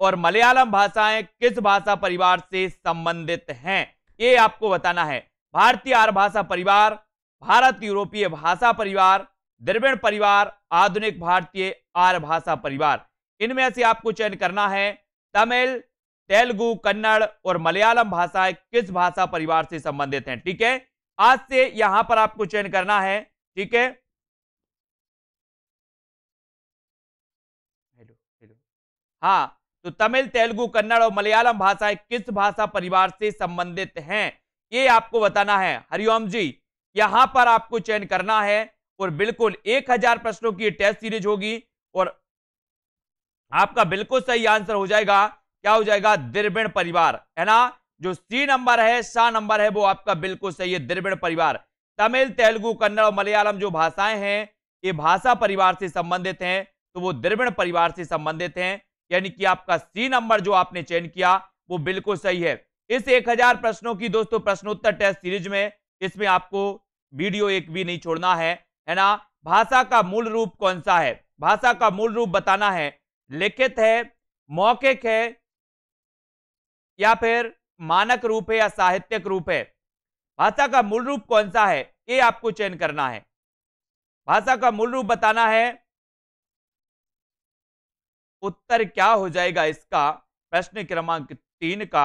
और मलयालम भाषाएं किस भाषा परिवार से संबंधित हैं ये आपको बताना है भारतीय आर भाषा परिवार भारत यूरोपीय भाषा परिवार द्रविण परिवार आधुनिक भारतीय आर भाषा परिवार इनमें से आपको चयन करना है तमिल तेलुगु कन्नड़ और मलयालम भाषाएं किस भाषा परिवार से संबंधित हैं ठीक है आज से यहां पर आपको चयन करना है ठीक है हेलो हेलो हाँ तो तमिल तेलुगु कन्नड़ और मलयालम भाषाएं किस भाषा परिवार से संबंधित हैं ये आपको बताना है हरिओम जी यहां पर आपको चयन करना है और बिल्कुल एक हजार प्रश्नों की टेस्ट सीरीज होगी और आपका बिल्कुल सही आंसर हो जाएगा क्या हो जाएगा द्रविण परिवार है ना जो सी नंबर है सा नंबर है वो आपका बिल्कुल सही है द्रविण परिवार तमिल तेलुगु कन्नड़ और मलयालम जो भाषाएं हैं ये भाषा परिवार से संबंधित हैं तो वो द्रविण परिवार से संबंधित हैं यानी कि आपका सी नंबर जो आपने चयन किया वो बिल्कुल सही है इस 1000 प्रश्नों की दोस्तों प्रश्नोत्तर टेस्ट सीरीज में इसमें आपको वीडियो एक भी नहीं छोड़ना है है ना भाषा का मूल रूप कौन सा है भाषा का मूल रूप बताना है लिखित है मौखिक है या फिर मानक रूप है या साहित्यिक रूप है भाषा का मूल रूप कौन सा है ये आपको चयन करना है भाषा का मूल रूप बताना है उत्तर क्या हो जाएगा इसका प्रश्न क्रमांक तीन का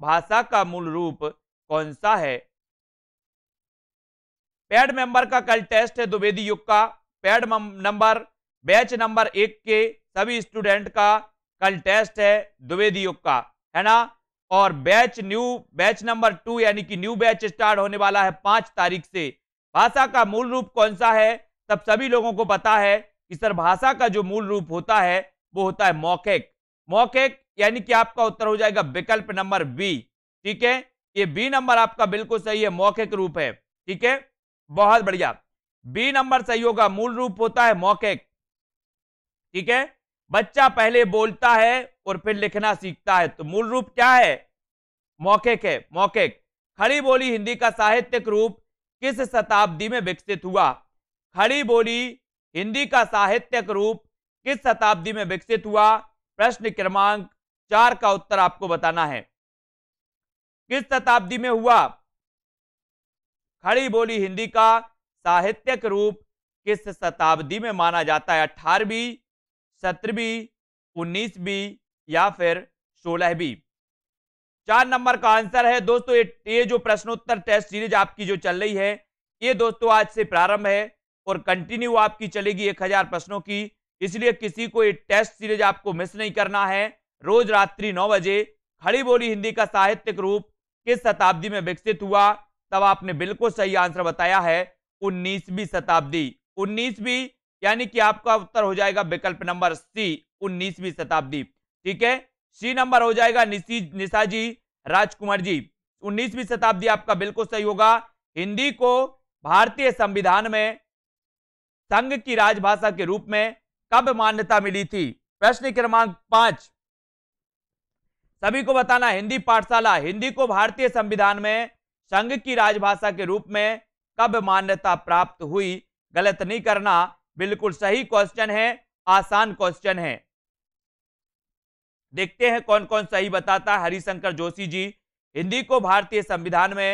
भाषा का मूल रूप कौन सा है पैड मेंबर का कल टेस्ट है द्विवेदी युग का पैड नंबर बैच नंबर एक के सभी स्टूडेंट का कल टेस्ट है द्विवेदी युग का है ना और batch new batch number two यानी कि न्यू बैच स्टार्ट होने वाला है पांच तारीख से भाषा का मूल रूप कौन सा है तब सभी लोगों को पता है कि सर भाषा का जो मूल रूप होता है वो होता है मौखिक मौखिक यानी कि आपका उत्तर हो जाएगा विकल्प नंबर बी ठीक है ये बी नंबर आपका बिल्कुल सही है मौखिक रूप है ठीक है बहुत बढ़िया बी नंबर सही होगा मूल रूप होता है मौखिक ठीक है बच्चा पहले बोलता है और फिर लिखना सीखता है तो मूल रूप क्या है मौखिक है मौखिक खड़ी बोली हिंदी का साहित्यिक रूप किस शताब्दी में विकसित हुआ खड़ी बोली हिंदी का साहित्यक रूप किस शताब्दी में विकसित हुआ प्रश्न क्रमांक चार का उत्तर आपको बताना है किस शताब्दी में हुआ खड़ी बोली हिंदी का साहित्यक रूप किस शताब्दी में माना जाता है अठारहवीं सत्रहवीं उन्नीसवीं या फिर सोलहवीं चार नंबर का आंसर है दोस्तों ये जो प्रश्नोत्तर टेस्ट सीरीज आपकी जो चल रही है ये दोस्तों आज से प्रारंभ है और कंटिन्यू आपकी चलेगी एक हजार प्रश्नों की इसलिए किसी को ये टेस्ट सीरीज आपको मिस नहीं करना है रोज रात्रि नौ बजे खड़ी बोली हिंदी का साहित्यिक रूप किस शताब्दी में विकसित हुआ तब आपने बिल्कुल सही आंसर बताया है उन्नीसवीं शताब्दी उन्नीसवीं यानी कि आपका उत्तर हो जाएगा विकल्प नंबर सी उन्नीसवीं शताब्दी ठीक है सी नंबर हो जाएगा निशी निशा जी राजकुमार जी उन्नीसवीं शताब्दी आपका बिल्कुल सही होगा हिंदी को भारतीय संविधान में संघ की राजभाषा के रूप में कब मान्यता मिली थी प्रश्न क्रमांक पांच सभी को बताना हिंदी पाठशाला हिंदी को भारतीय संविधान में संघ की राजभाषा के रूप में कब मान्यता प्राप्त हुई गलत नहीं करना बिल्कुल सही क्वेश्चन है आसान क्वेश्चन है देखते हैं कौन कौन सही बताता है हरिशंकर जोशी जी हिंदी को भारतीय संविधान में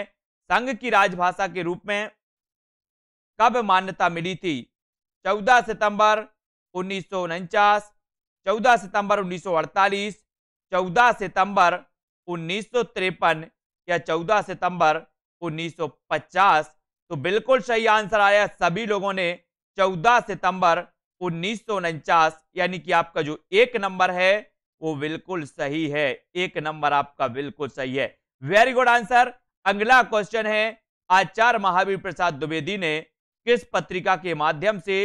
संघ की राजभाषा के रूप में कब मान्यता मिली थी 14 सितंबर उन्नीस सौ चौदह सितंबर 1948, 14 सितंबर उन्नीस या 14 सितंबर 1950 तो बिल्कुल सही आंसर आया सभी लोगों ने 14 सितंबर उन्नीस यानी कि आपका जो एक नंबर है वो बिल्कुल सही है एक नंबर आपका बिल्कुल सही है वेरी गुड आंसर अगला क्वेश्चन है आचार्य महावीर प्रसाद द्विवेदी ने किस पत्रिका के माध्यम से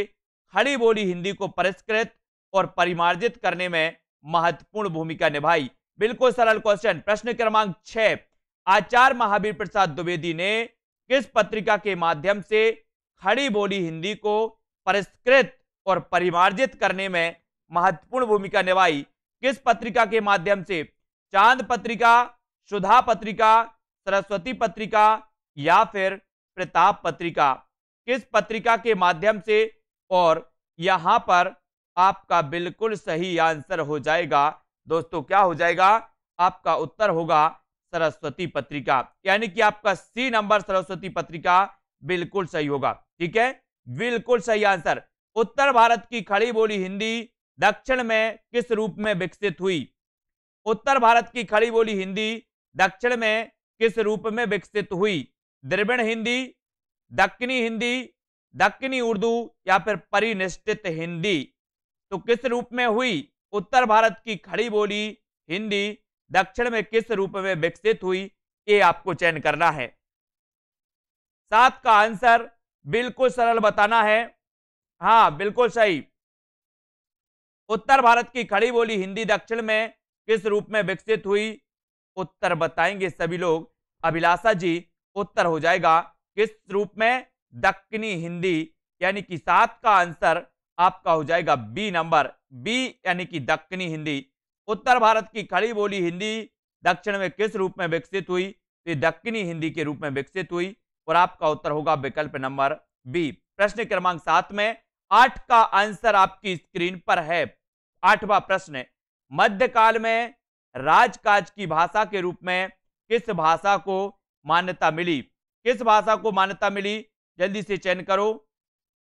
खड़ी बोली हिंदी को परिष्कृत और परिमार्जित करने में महत्वपूर्ण भूमिका निभाई बिल्कुल सरल क्वेश्चन प्रश्न क्रमांक छ आचार्य महावीर प्रसाद द्विवेदी ने किस पत्रिका के माध्यम से खड़ी बोली हिंदी को परिष्कृत और परिमार्जित करने में महत्वपूर्ण भूमिका निभाई किस पत्रिका के माध्यम से चांद पत्रिका सुधा पत्रिका सरस्वती पत्रिका या फिर प्रताप पत्रिका किस पत्रिका के माध्यम से और यहाँ पर आपका बिल्कुल सही आंसर हो जाएगा दोस्तों क्या हो जाएगा आपका उत्तर होगा सरस्वती पत्रिका यानी कि आपका सी नंबर सरस्वती पत्रिका बिल्कुल सही होगा ठीक है बिल्कुल सही आंसर उत्तर भारत की खड़ी बोली हिंदी दक्षिण में किस रूप में विकसित हुई उत्तर भारत की खड़ी बोली हिंदी दक्षिण में किस रूप में विकसित हुई द्रविण हिंदी दक्षिणी हिंदी दक्षिणी उर्दू या फिर परिनिष्ठित हिंदी तो किस रूप में हुई उत्तर भारत की खड़ी बोली हिंदी दक्षिण में किस रूप में विकसित हुई ये आपको चयन करना है सात का आंसर बिल्कुल सरल बताना है हाँ बिल्कुल सही उत्तर भारत की खड़ी बोली हिंदी दक्षिण में किस रूप में विकसित हुई उत्तर बताएंगे सभी लोग अभिलाषा जी उत्तर हो जाएगा किस रूप में दक्षिणी हिंदी यानी कि सात का आंसर आपका हो जाएगा बी नंबर बी यानी कि दक्षिणी हिंदी उत्तर भारत की खड़ी बोली हिंदी दक्षिण में किस रूप में विकसित हुई तो ये हिंदी के रूप में विकसित हुई और आपका उत्तर होगा विकल्प नंबर बी प्रश्न क्रमांक सात में आठ का आंसर आपकी स्क्रीन पर है आठवा प्रश्न मध्यकाल में राजकाज की भाषा के रूप में किस भाषा को मान्यता मिली किस भाषा को मान्यता मिली जल्दी से चयन करो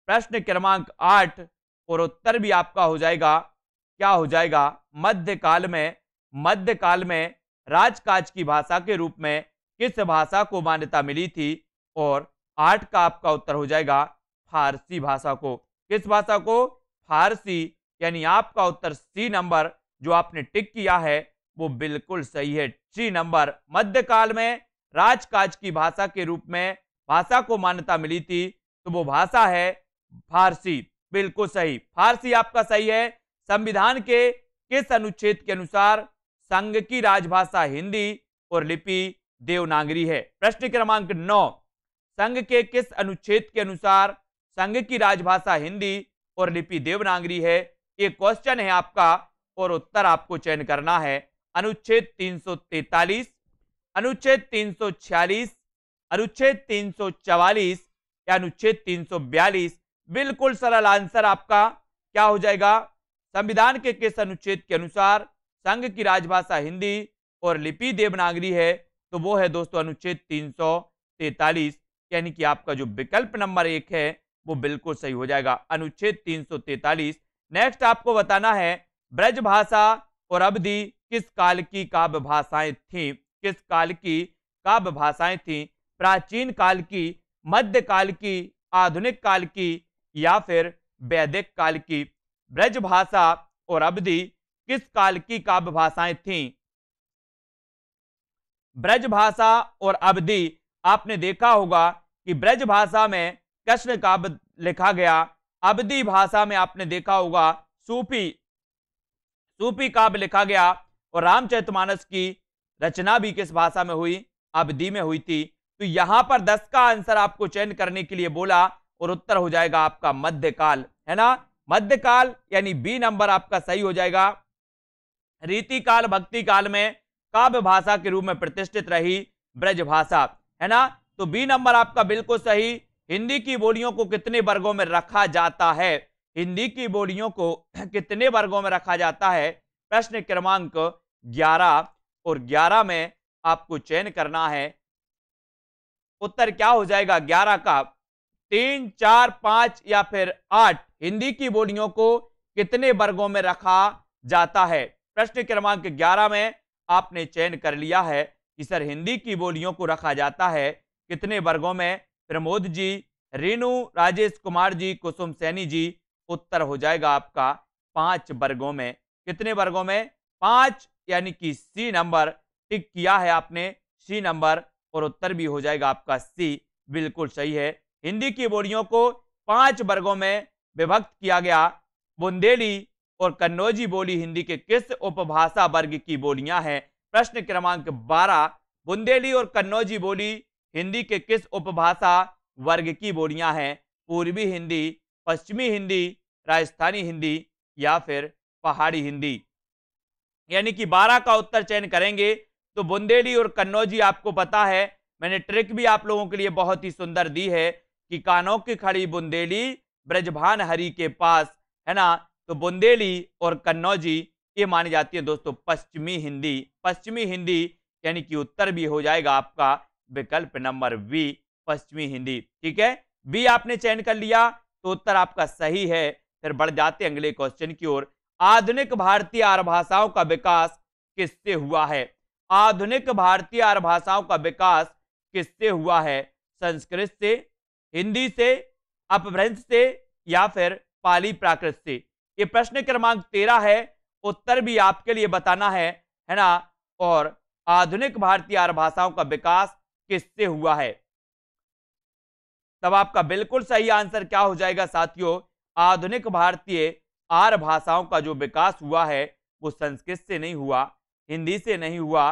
प्रश्न क्रमांक आठ और उत्तर भी आपका हो जाएगा क्या हो जाएगा मध्यकाल में मध्यकाल में राजकाज की भाषा के रूप में किस भाषा को मान्यता मिली थी और आठ का आपका उत्तर हो जाएगा फारसी भाषा को किस भाषा को फारसी यानी आपका उत्तर सी नंबर जो आपने टिक किया है वो बिल्कुल सही है सी नंबर मध्यकाल में राजकाज की भाषा के रूप में भाषा को मान्यता मिली थी तो वो भाषा है फारसी बिल्कुल सही फारसी आपका सही है संविधान के किस अनुच्छेद के अनुसार संघ की राजभाषा हिंदी और लिपि देवनागरी है प्रश्न क्रमांक नौ संघ के किस अनुच्छेद के अनुसार संघ की राजभाषा हिंदी और लिपि देवनागरी है ये क्वेश्चन है आपका और उत्तर आपको चयन करना है अनुच्छेद 343 अनुच्छेद 346 अनुच्छेद तीन या अनुच्छेद तीन बिल्कुल सरल आंसर आपका क्या हो जाएगा संविधान के किस अनुच्छेद के अनुसार संघ की राजभाषा हिंदी और लिपि देवनागरी है तो वो है दोस्तों अनुच्छेद तीन यानी कि आपका जो विकल्प नंबर एक है वो बिल्कुल सही हो जाएगा अनुच्छेद 343 नेक्स्ट आपको बताना है ब्रज भाषा और अवधि किस काल की काव्य भाषाएं थी किस काल की काव्य भाषाएं थी प्राचीन काल की मध्य काल की आधुनिक काल की या फिर वैदिक काल की ब्रज भाषा और अवधि किस काल की काव्य भाषाएं थीं ब्रज भाषा और अवधि आपने देखा होगा कि ब्रज भाषा में कृष्ण काव्य लिखा गया अवधि भाषा में आपने देखा होगा सूफी सूफी काव्य लिखा गया और रामचरितमानस की रचना भी किस भाषा में हुई अवधि में हुई थी तो यहां पर दस का आंसर आपको चयन करने के लिए बोला और उत्तर हो जाएगा आपका मध्यकाल है ना मध्यकाल यानी बी नंबर आपका सही हो जाएगा रीति काल भक्ति काल में काव्य भाषा के रूप में प्रतिष्ठित रही ब्रज भाषा है ना तो बी नंबर आपका बिल्कुल सही हिंदी की बोलियों को कितने वर्गों में रखा जाता है हिंदी की बोलियों को कितने वर्गों में रखा जाता है प्रश्न क्रमांक ग्यारह और ग्यारह में आपको चयन करना है उत्तर क्या हो जाएगा ग्यारह का तीन चार पांच या फिर आठ हिंदी की बोलियों को कितने वर्गों में रखा जाता है प्रश्न क्रमांक ग्यारह में आपने चयन कर लिया है कि सर हिंदी की बोलियों को रखा जाता है कितने वर्गों में प्रमोद जी रेणु राजेश कुमार जी कुसुम सैनी जी उत्तर हो जाएगा आपका पांच वर्गों में कितने वर्गों में पांच यानी कि सी नंबर टिक किया है आपने सी नंबर और उत्तर भी हो जाएगा आपका सी बिल्कुल सही है हिंदी की बोलियों को पांच वर्गों में विभक्त किया गया बुंदेली और कन्नौजी बोली हिंदी के किस उपभाषा वर्ग की बोलियां हैं प्रश्न क्रमांक 12 बुंदेली और कन्नौजी बोली हिंदी के किस उपभाषा वर्ग की बोलियां हैं पूर्वी हिंदी पश्चिमी हिंदी राजस्थानी हिंदी या फिर पहाड़ी हिंदी यानी कि 12 का उत्तर चयन करेंगे तो बुंदेली और कन्नौजी आपको पता है मैंने ट्रिक भी आप लोगों के लिए बहुत ही सुंदर दी है कि कानों की खड़ी बुंदेली ब्रजभान हरि के पास है ना तो बुंदेली और कन्नौजी ये मानी जाती है दोस्तों पश्चिमी हिंदी पश्चिमी हिंदी यानी कि उत्तर भी हो जाएगा आपका विकल्प नंबर बी पश्चिमी हिंदी ठीक है बी आपने चयन कर लिया तो उत्तर आपका सही है फिर बढ़ जाते अगले क्वेश्चन की ओर आधुनिक भारतीय आर भाषाओं का विकास किससे हुआ है आधुनिक भारतीय आर भाषाओं का विकास किससे हुआ है संस्कृत से हिंदी से अपभ्रंश से या फिर पाली प्राकृत से ये प्रश्न क्रमांक तेरह है उत्तर भी आपके लिए बताना है है ना और आधुनिक भारतीय आर भाषाओं का विकास किससे हुआ है तब आपका बिल्कुल सही आंसर क्या हो जाएगा साथियों आधुनिक भारतीय आर भाषाओं का जो विकास हुआ है वो संस्कृत से नहीं हुआ हिंदी से नहीं हुआ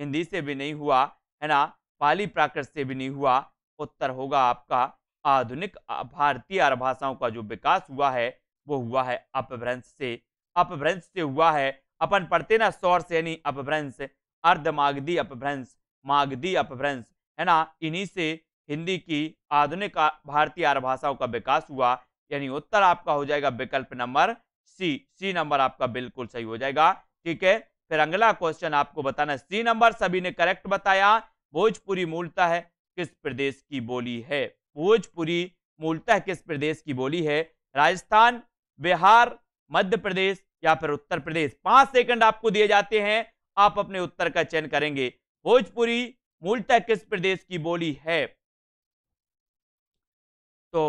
हिंदी से भी नहीं हुआ है ना पाली प्राकृत से भी नहीं हुआ उत्तर होगा आपका आधुनिक भारतीय आर्य भाषाओं का जो विकास हुआ है वो हुआ है अपभ्रंश से अपभ्रंश से हुआ है अपन पढ़ते ना से यानी अपभ्रंश अर्धमागधी अपभ्रंश मागधी अपभ्रंश है ना इन्हीं से हिंदी की आधुनिक भारतीय आर्य भाषाओं का विकास हुआ यानी उत्तर आपका हो जाएगा विकल्प नंबर सी सी नंबर आपका बिल्कुल सही हो जाएगा ठीक है फिर अगला क्वेश्चन आपको बताना सी नंबर सभी ने करेक्ट बताया भोजपुरी मूलतः है किस प्रदेश की बोली है भोजपुरी मूलतः किस प्रदेश की बोली है राजस्थान बिहार मध्य प्रदेश या फिर उत्तर प्रदेश पांच सेकंड आपको दिए जाते हैं आप अपने उत्तर का चयन करेंगे भोजपुरी मूलतः किस प्रदेश की बोली है तो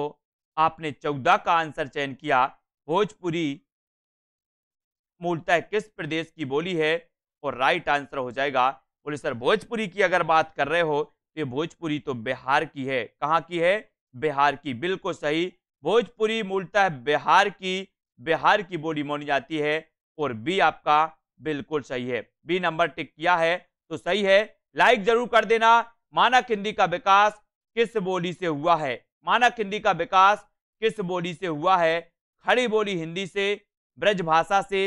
आपने चौदह का आंसर चयन किया भोजपुरी मूलतः किस प्रदेश की बोली है और राइट आंसर हो जाएगा बोले सर भोजपुरी की अगर बात कर रहे हो तो भोजपुरी तो बिहार की है कहाँ की है बिहार की बिल्कुल सही भोजपुरी मूलतः बिहार की बिहार की बोली मानी जाती है और बी आपका बिल्कुल सही है बी नंबर टिक किया है तो सही है लाइक जरूर कर देना मानक हिंदी का विकास किस बोली से हुआ है मानक हिंदी का विकास किस बोली से हुआ है खड़ी बोली हिंदी से ब्रज भाषा से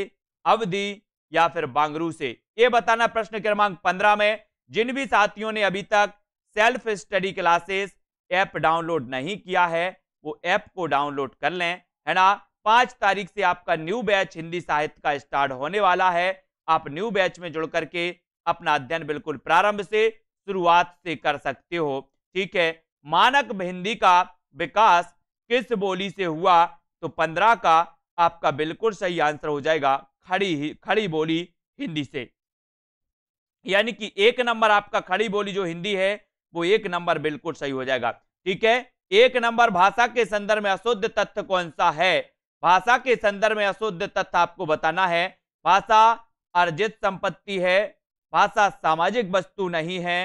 अवधि या फिर बांगरू से ये बताना प्रश्न क्रमांक पंद्रह में जिन भी साथियों ने अभी तक self study classes app download नहीं किया है वो ऐप को डाउनलोड कर लें है ना पांच तारीख से आपका न्यू बैच हिंदी साहित्य का स्टार्ट होने वाला है आप न्यू बैच में जुड़ करके अपना अध्ययन बिल्कुल प्रारंभ से शुरुआत से कर सकते हो ठीक है मानक हिंदी का विकास किस बोली से हुआ तो पंद्रह का आपका बिल्कुल सही आंसर हो जाएगा खड़ी खड़ी बोली हिंदी से यानी कि एक नंबर आपका खड़ी बोली जो हिंदी है वो एक नंबर बिल्कुल सही हो जाएगा ठीक है एक नंबर भाषा के संदर्भ में अशुद्ध तथ्य कौन सा है भाषा के संदर्भ में अशुद्ध तथ्य आपको बताना है भाषा अर्जित संपत्ति है भाषा सामाजिक वस्तु नहीं है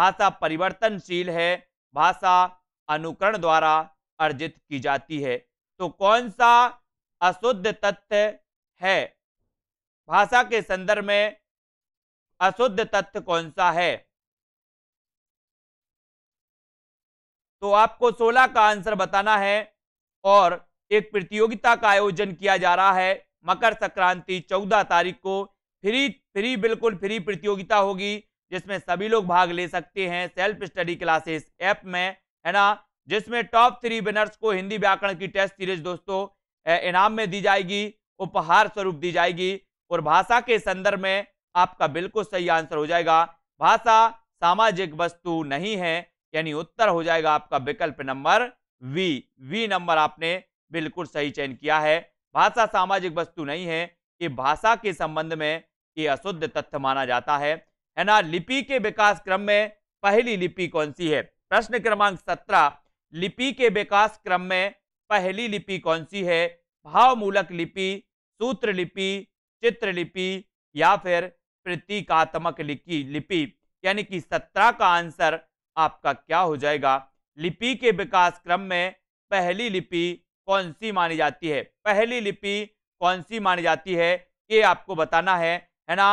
भाषा परिवर्तनशील है भाषा अनुकरण द्वारा अर्जित की जाती है तो कौन सा अशुद्ध तथ्य है भाषा के संदर्भ में अशुद्ध तथ्य कौन सा है तो आपको 16 का आंसर बताना है और एक प्रतियोगिता का आयोजन किया जा रहा है मकर संक्रांति 14 तारीख को फ्री फ्री बिल्कुल फ्री प्रतियोगिता होगी जिसमें सभी लोग भाग ले सकते हैं सेल्फ स्टडी क्लासेस ऐप में है ना जिसमें टॉप थ्री विनर्स को हिंदी व्याकरण की टेस्ट सीरीज दोस्तों इनाम में दी जाएगी उपहार स्वरूप दी जाएगी और भाषा के संदर्भ में आपका बिल्कुल सही आंसर हो जाएगा भाषा सामाजिक वस्तु नहीं है यानी उत्तर हो जाएगा आपका विकल्प नंबर वी वी नंबर आपने बिल्कुल सही चयन किया है भाषा सामाजिक वस्तु नहीं है कि भाषा के संबंध में ये अशुद्ध तथ्य माना जाता है है ना लिपि के विकास क्रम में पहली लिपि कौन सी है प्रश्न क्रमांक सत्रह लिपि के विकास क्रम में पहली लिपि कौन सी है भावमूलक लिपि सूत्र लिपि चित्रलिपि या फिर प्रतीकात्मक लिपि यानी कि सत्रह का आंसर आपका क्या हो जाएगा लिपि के विकास क्रम में पहली लिपि कौन सी मानी जाती है पहली लिपि कौन सी मानी जाती है ये आपको बताना है है ना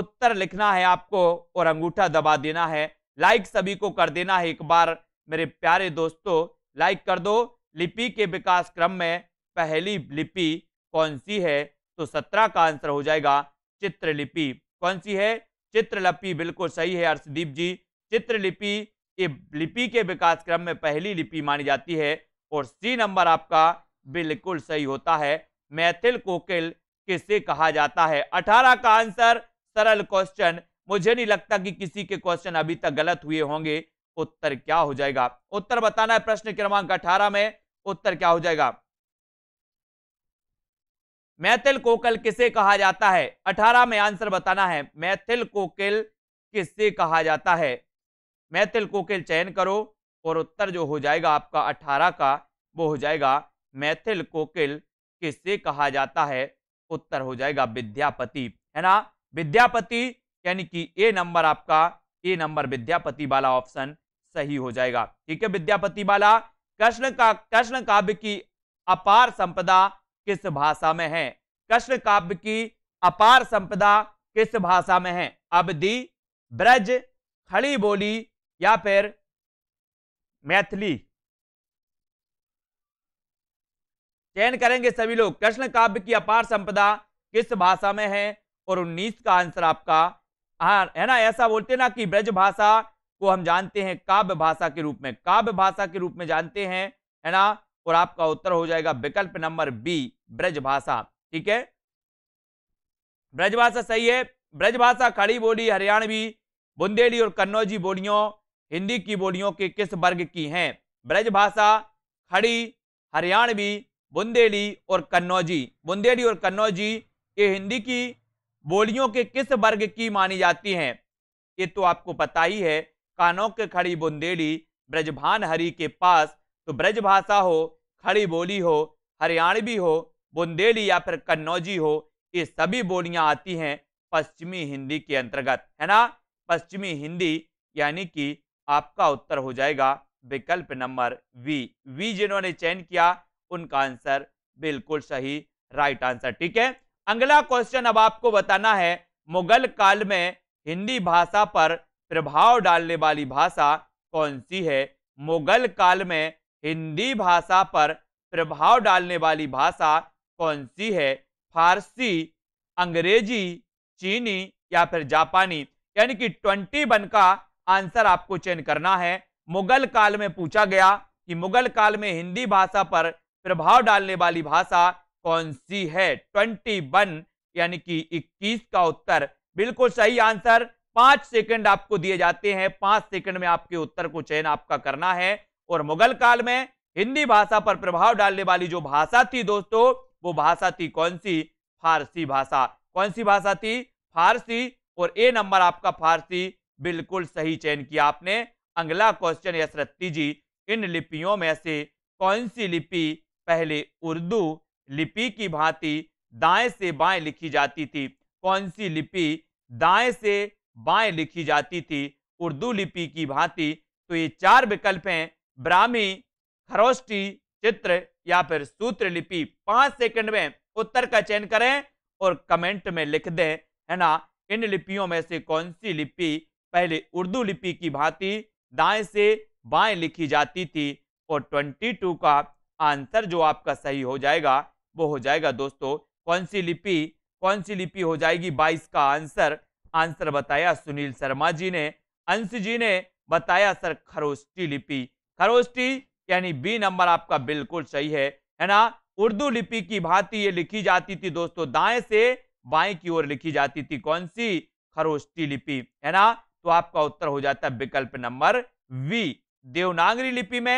उत्तर लिखना है आपको और अंगूठा दबा देना है लाइक सभी को कर देना है एक बार मेरे प्यारे दोस्तों लाइक कर दो लिपि के विकास क्रम में पहली लिपि कौन सी है तो सत्रह का आंसर हो जाएगा चित्रलिपि कौन सी है चित्रलिपि बिल्कुल सही है अर्षदीप जी चित्रलिपि ये लिपि के विकास क्रम में पहली लिपि मानी जाती है और सी नंबर आपका बिल्कुल सही होता है मैथिल कोकिल किसे कहा जाता है अठारह का आंसर सरल क्वेश्चन मुझे नहीं लगता कि किसी के क्वेश्चन अभी तक गलत हुए होंगे उत्तर क्या हो जाएगा उत्तर बताना है प्रश्न क्रमांक अठारह में उत्तर क्या हो जाएगा मैथिल कोकल किसे कहा जाता है अठारह में आंसर बताना है मैथिल कोकिल किससे कहा जाता है मैथिल कोकिल चयन करो और उत्तर जो हो जाएगा आपका अठारह का वो हो जाएगा मैथिल कोकिल किससे कहा जाता है उत्तर हो जाएगा विद्यापति है ना विद्यापति यानी कि ए नंबर आपका ए नंबर विद्यापति वाला ऑप्शन सही हो जाएगा ठीक है विद्यापति वाला कृष्ण का कृष्ण काव्य की अपार संपदा किस भाषा में है कृष्ण काव्य की अपार संपदा किस भाषा में है अब दी ब्रज खड़ी बोली या फिर मैथिली चयन करेंगे सभी लोग कृष्ण काव्य की अपार संपदा किस भाषा में है और उन्नीस का आंसर आपका हाँ है ना ऐसा बोलते ना कि ब्रज भाषा को हम जानते हैं काव्य भाषा के रूप में काव्य भाषा के रूप में जानते हैं है ना और आपका उत्तर हो जाएगा विकल्प नंबर बी ब्रजभाषा ठीक है ब्रजभाषा सही है ब्रजभाषा खड़ी बोली हरियाणवी बुंदेली और कन्नौजी बोलियों हिंदी की बोलियों के किस वर्ग की हैं ब्रजभाषा खड़ी हरियाणवी बुंदेली और कन्नौजी बुंदेली और कन्नौजी ये हिंदी की बोलियों के किस वर्ग की मानी जाती हैं ये तो आपको पता ही है कानों के खड़ी बुंदेली ब्रजभान हरि के पास तो ब्रज भाषा हो खड़ी बोली हो हरियाणवी हो बुंदेली या फिर कन्नौजी हो ये सभी बोलियां आती हैं पश्चिमी हिंदी के अंतर्गत है ना पश्चिमी हिंदी यानी कि आपका उत्तर हो जाएगा विकल्प नंबर वी वी जिन्होंने चयन किया उनका आंसर बिल्कुल सही राइट आंसर ठीक है अगला क्वेश्चन अब आपको बताना है मुगल काल में हिंदी भाषा पर प्रभाव डालने वाली भाषा कौन सी है मुगल काल में हिंदी भाषा पर प्रभाव डालने वाली भाषा कौन सी है फारसी अंग्रेजी चीनी या फिर जापानी यानी कि ट्वेंटी वन का आंसर आपको चयन करना है मुगल काल में पूछा गया कि मुगल काल में हिंदी भाषा पर प्रभाव डालने वाली भाषा कौन सी है ट्वेंटी वन यानी कि इक्कीस का उत्तर बिल्कुल सही आंसर पांच सेकंड आपको दिए जाते हैं पांच सेकंड में आपके उत्तर को चयन आपका करना है और मुगल काल में हिंदी भाषा पर प्रभाव डालने वाली जो भाषा थी दोस्तों वो भाषा थी कौन सी फारसी भाषा कौन सी भाषा थी फारसी और ए नंबर आपका फारसी बिल्कुल सही चयन किया आपने अगला क्वेश्चन यसरत्ती जी इन लिपियों में से कौन सी लिपि पहले उर्दू लिपि की भांति दाएं से बाएं लिखी जाती थी कौन सी लिपि दाएं से बाएं लिखी जाती थी उर्दू लिपि की भांति तो ये चार विकल्प हैं ब्राह्मी खरोष्टी चित्र या फिर सूत्र लिपि पांच सेकंड में उत्तर का चयन करें और कमेंट में लिख दें है ना इन लिपियों में से कौन सी लिपि पहले उर्दू लिपि की भांति दाएं से बाएं लिखी जाती थी और 22 का आंसर जो आपका सही हो जाएगा वो हो जाएगा दोस्तों कौन सी लिपि कौन सी लिपि हो जाएगी 22 का आंसर आंसर बताया सुनील शर्मा जी ने अंश जी ने बताया सर खरोष्टी लिपि खरोस्ती यानी बी नंबर आपका बिल्कुल सही है है ना उर्दू लिपि की भांति ये लिखी जाती थी दोस्तों दाएं से बाएं की ओर लिखी जाती थी कौन सी खरोस्ती लिपि है ना तो आपका उत्तर हो जाता है विकल्प नंबर वी देवनागरी लिपि में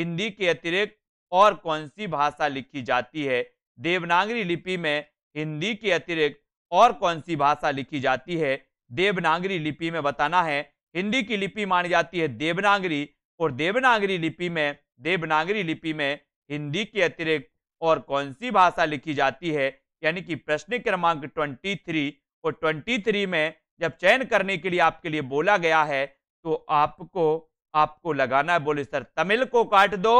हिंदी के अतिरिक्त और कौन सी भाषा लिखी जाती है देवनागरी लिपि में हिंदी के अतिरिक्त और कौन सी भाषा लिखी जाती है देवनागरी लिपि में बताना है हिंदी की लिपि मानी जाती है देवनागरी और देवनागरी लिपि में देवनागरी लिपि में हिंदी के अतिरिक्त और कौन सी भाषा लिखी जाती है यानी कि प्रश्न क्रमांक 23 और 23 में जब चयन करने के लिए आपके लिए बोला गया है तो आपको आपको लगाना है बोले सर तमिल को काट दो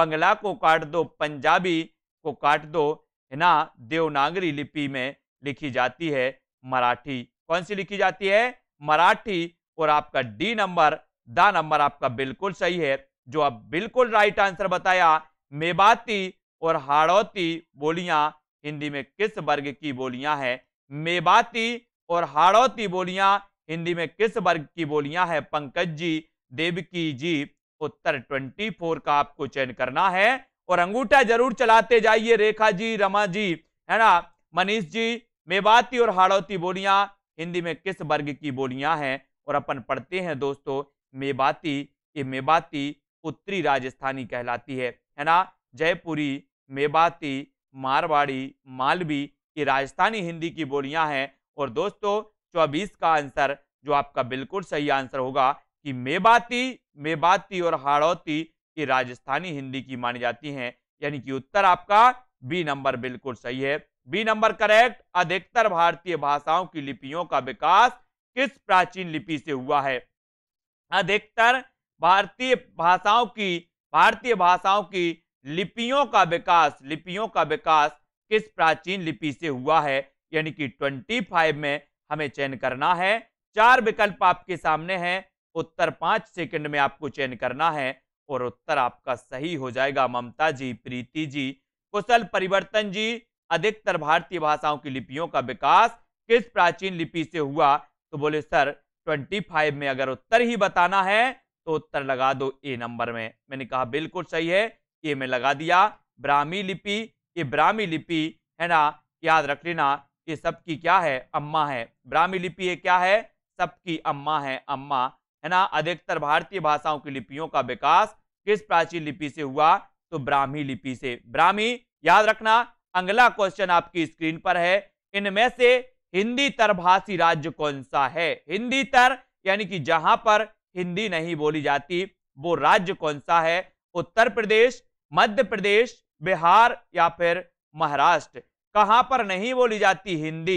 बंगला को काट दो पंजाबी को काट दो है ना देवनागरी लिपि में लिखी जाती है मराठी कौन सी लिखी जाती है मराठी और आपका डी नंबर द नंबर आपका बिल्कुल सही है जो आप बिल्कुल राइट आंसर बताया मेवाती और हाड़ौती बोलियां हिंदी में किस वर्ग की बोलियां हैं मेवाती और हाड़ौती बोलियां हिंदी में किस वर्ग की बोलियां हैं पंकज जी देवकी जी उत्तर 24 का आपको चयन करना है और अंगूठा जरूर चलाते जाइए रेखा जी रमा जी है ना मनीष जी मेवाती और हाड़ौती बोलियां हिंदी में किस वर्ग की बोलियां हैं और अपन पढ़ते हैं दोस्तों मेवाती ये मेवाती उत्तरी राजस्थानी कहलाती है है ना जयपुरी मेवाती मारवाड़ी मालवी ये राजस्थानी हिंदी की बोलियां हैं और दोस्तों चौबीस का आंसर जो आपका बिल्कुल सही आंसर होगा कि मेवाती मेवाती और हाड़ौती ये राजस्थानी हिंदी की मानी जाती हैं यानी कि उत्तर आपका बी नंबर बिल्कुल सही है बी नंबर करेक्ट अधिकतर भारतीय भाषाओं की लिपियों का विकास किस प्राचीन लिपि से हुआ है अधिकतर भारतीय भाषाओं की भारतीय भाषाओं की लिपियों का विकास लिपियों का विकास किस प्राचीन लिपि से हुआ है यानी कि 25 में हमें चयन करना है चार विकल्प आपके सामने हैं उत्तर पांच सेकंड में आपको चयन करना है और उत्तर आपका सही हो जाएगा ममता जी प्रीति जी कुशल परिवर्तन जी अधिकतर भारतीय भाषाओं की लिपियों का विकास किस प्राचीन लिपि से हुआ तो बोले सर 25 में अगर उत्तर ही बताना है तो उत्तर लगा दो ए नंबर में मैंने कहा बिल्कुल सही है ए में लगा दिया ब्राह्मी लिपि ये ब्राह्मी लिपि है ना याद रख लेना ये सबकी क्या है अम्मा है ब्राह्मी लिपि ये क्या है सबकी अम्मा है अम्मा है ना अधिकतर भारतीय भाषाओं की लिपियों का विकास किस प्राचीन लिपि से हुआ तो ब्राह्मी लिपि से ब्राह्मी याद रखना अगला क्वेश्चन आपकी स्क्रीन पर है इनमें से हिंदी तर भाषी राज्य कौन सा है हिंदी तर यानी कि जहां पर हिंदी नहीं बोली जाती वो राज्य कौन सा है उत्तर प्रदेश मध्य प्रदेश बिहार या फिर महाराष्ट्र कहां पर नहीं बोली जाती हिंदी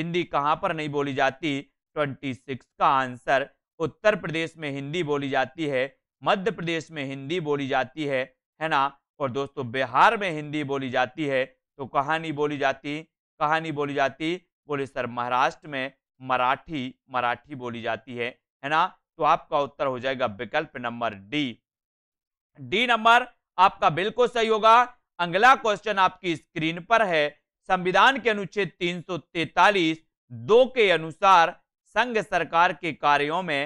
हिंदी कहां पर नहीं बोली जाती 26 का आंसर उत्तर प्रदेश में हिंदी बोली जाती है मध्य प्रदेश में हिंदी बोली जाती है है ना और दोस्तों बिहार में हिंदी बोली जाती है तो कहानी बोली जाती कहानी बोली जाती बोले सर महाराष्ट्र में मराठी मराठी बोली जाती है है ना तो आपका उत्तर हो जाएगा विकल्प नंबर डी डी नंबर आपका बिल्कुल सही होगा अगला क्वेश्चन आपकी स्क्रीन पर है संविधान के अनुच्छेद 343 दो के अनुसार संघ सरकार के कार्यों में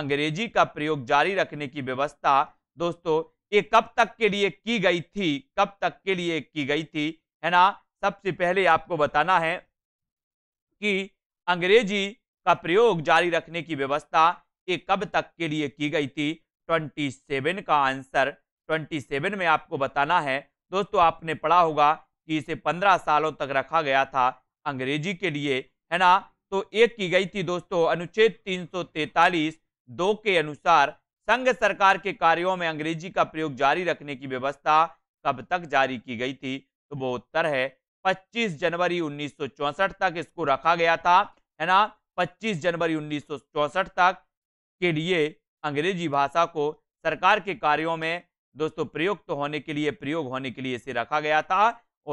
अंग्रेजी का प्रयोग जारी रखने की व्यवस्था दोस्तों ये कब तक के लिए की गई थी कब तक के लिए की गई थी है ना सबसे पहले आपको बताना है कि अंग्रेजी का प्रयोग जारी रखने की व्यवस्था ये कब तक के लिए की गई थी 27 का आंसर 27 में आपको बताना है दोस्तों आपने पढ़ा होगा कि इसे 15 सालों तक रखा गया था अंग्रेजी के लिए है ना तो एक की गई थी दोस्तों अनुच्छेद 343 दो के अनुसार संघ सरकार के कार्यों में अंग्रेजी का प्रयोग जारी रखने की व्यवस्था कब तक जारी की गई थी तो वो उत्तर है 25 जनवरी 1964 तक इसको रखा गया था है ना 25 जनवरी 1964 तक के लिए अंग्रेजी भाषा को सरकार के कार्यों में दोस्तों प्रयुक्त तो होने के लिए प्रयोग होने के लिए इसे रखा गया था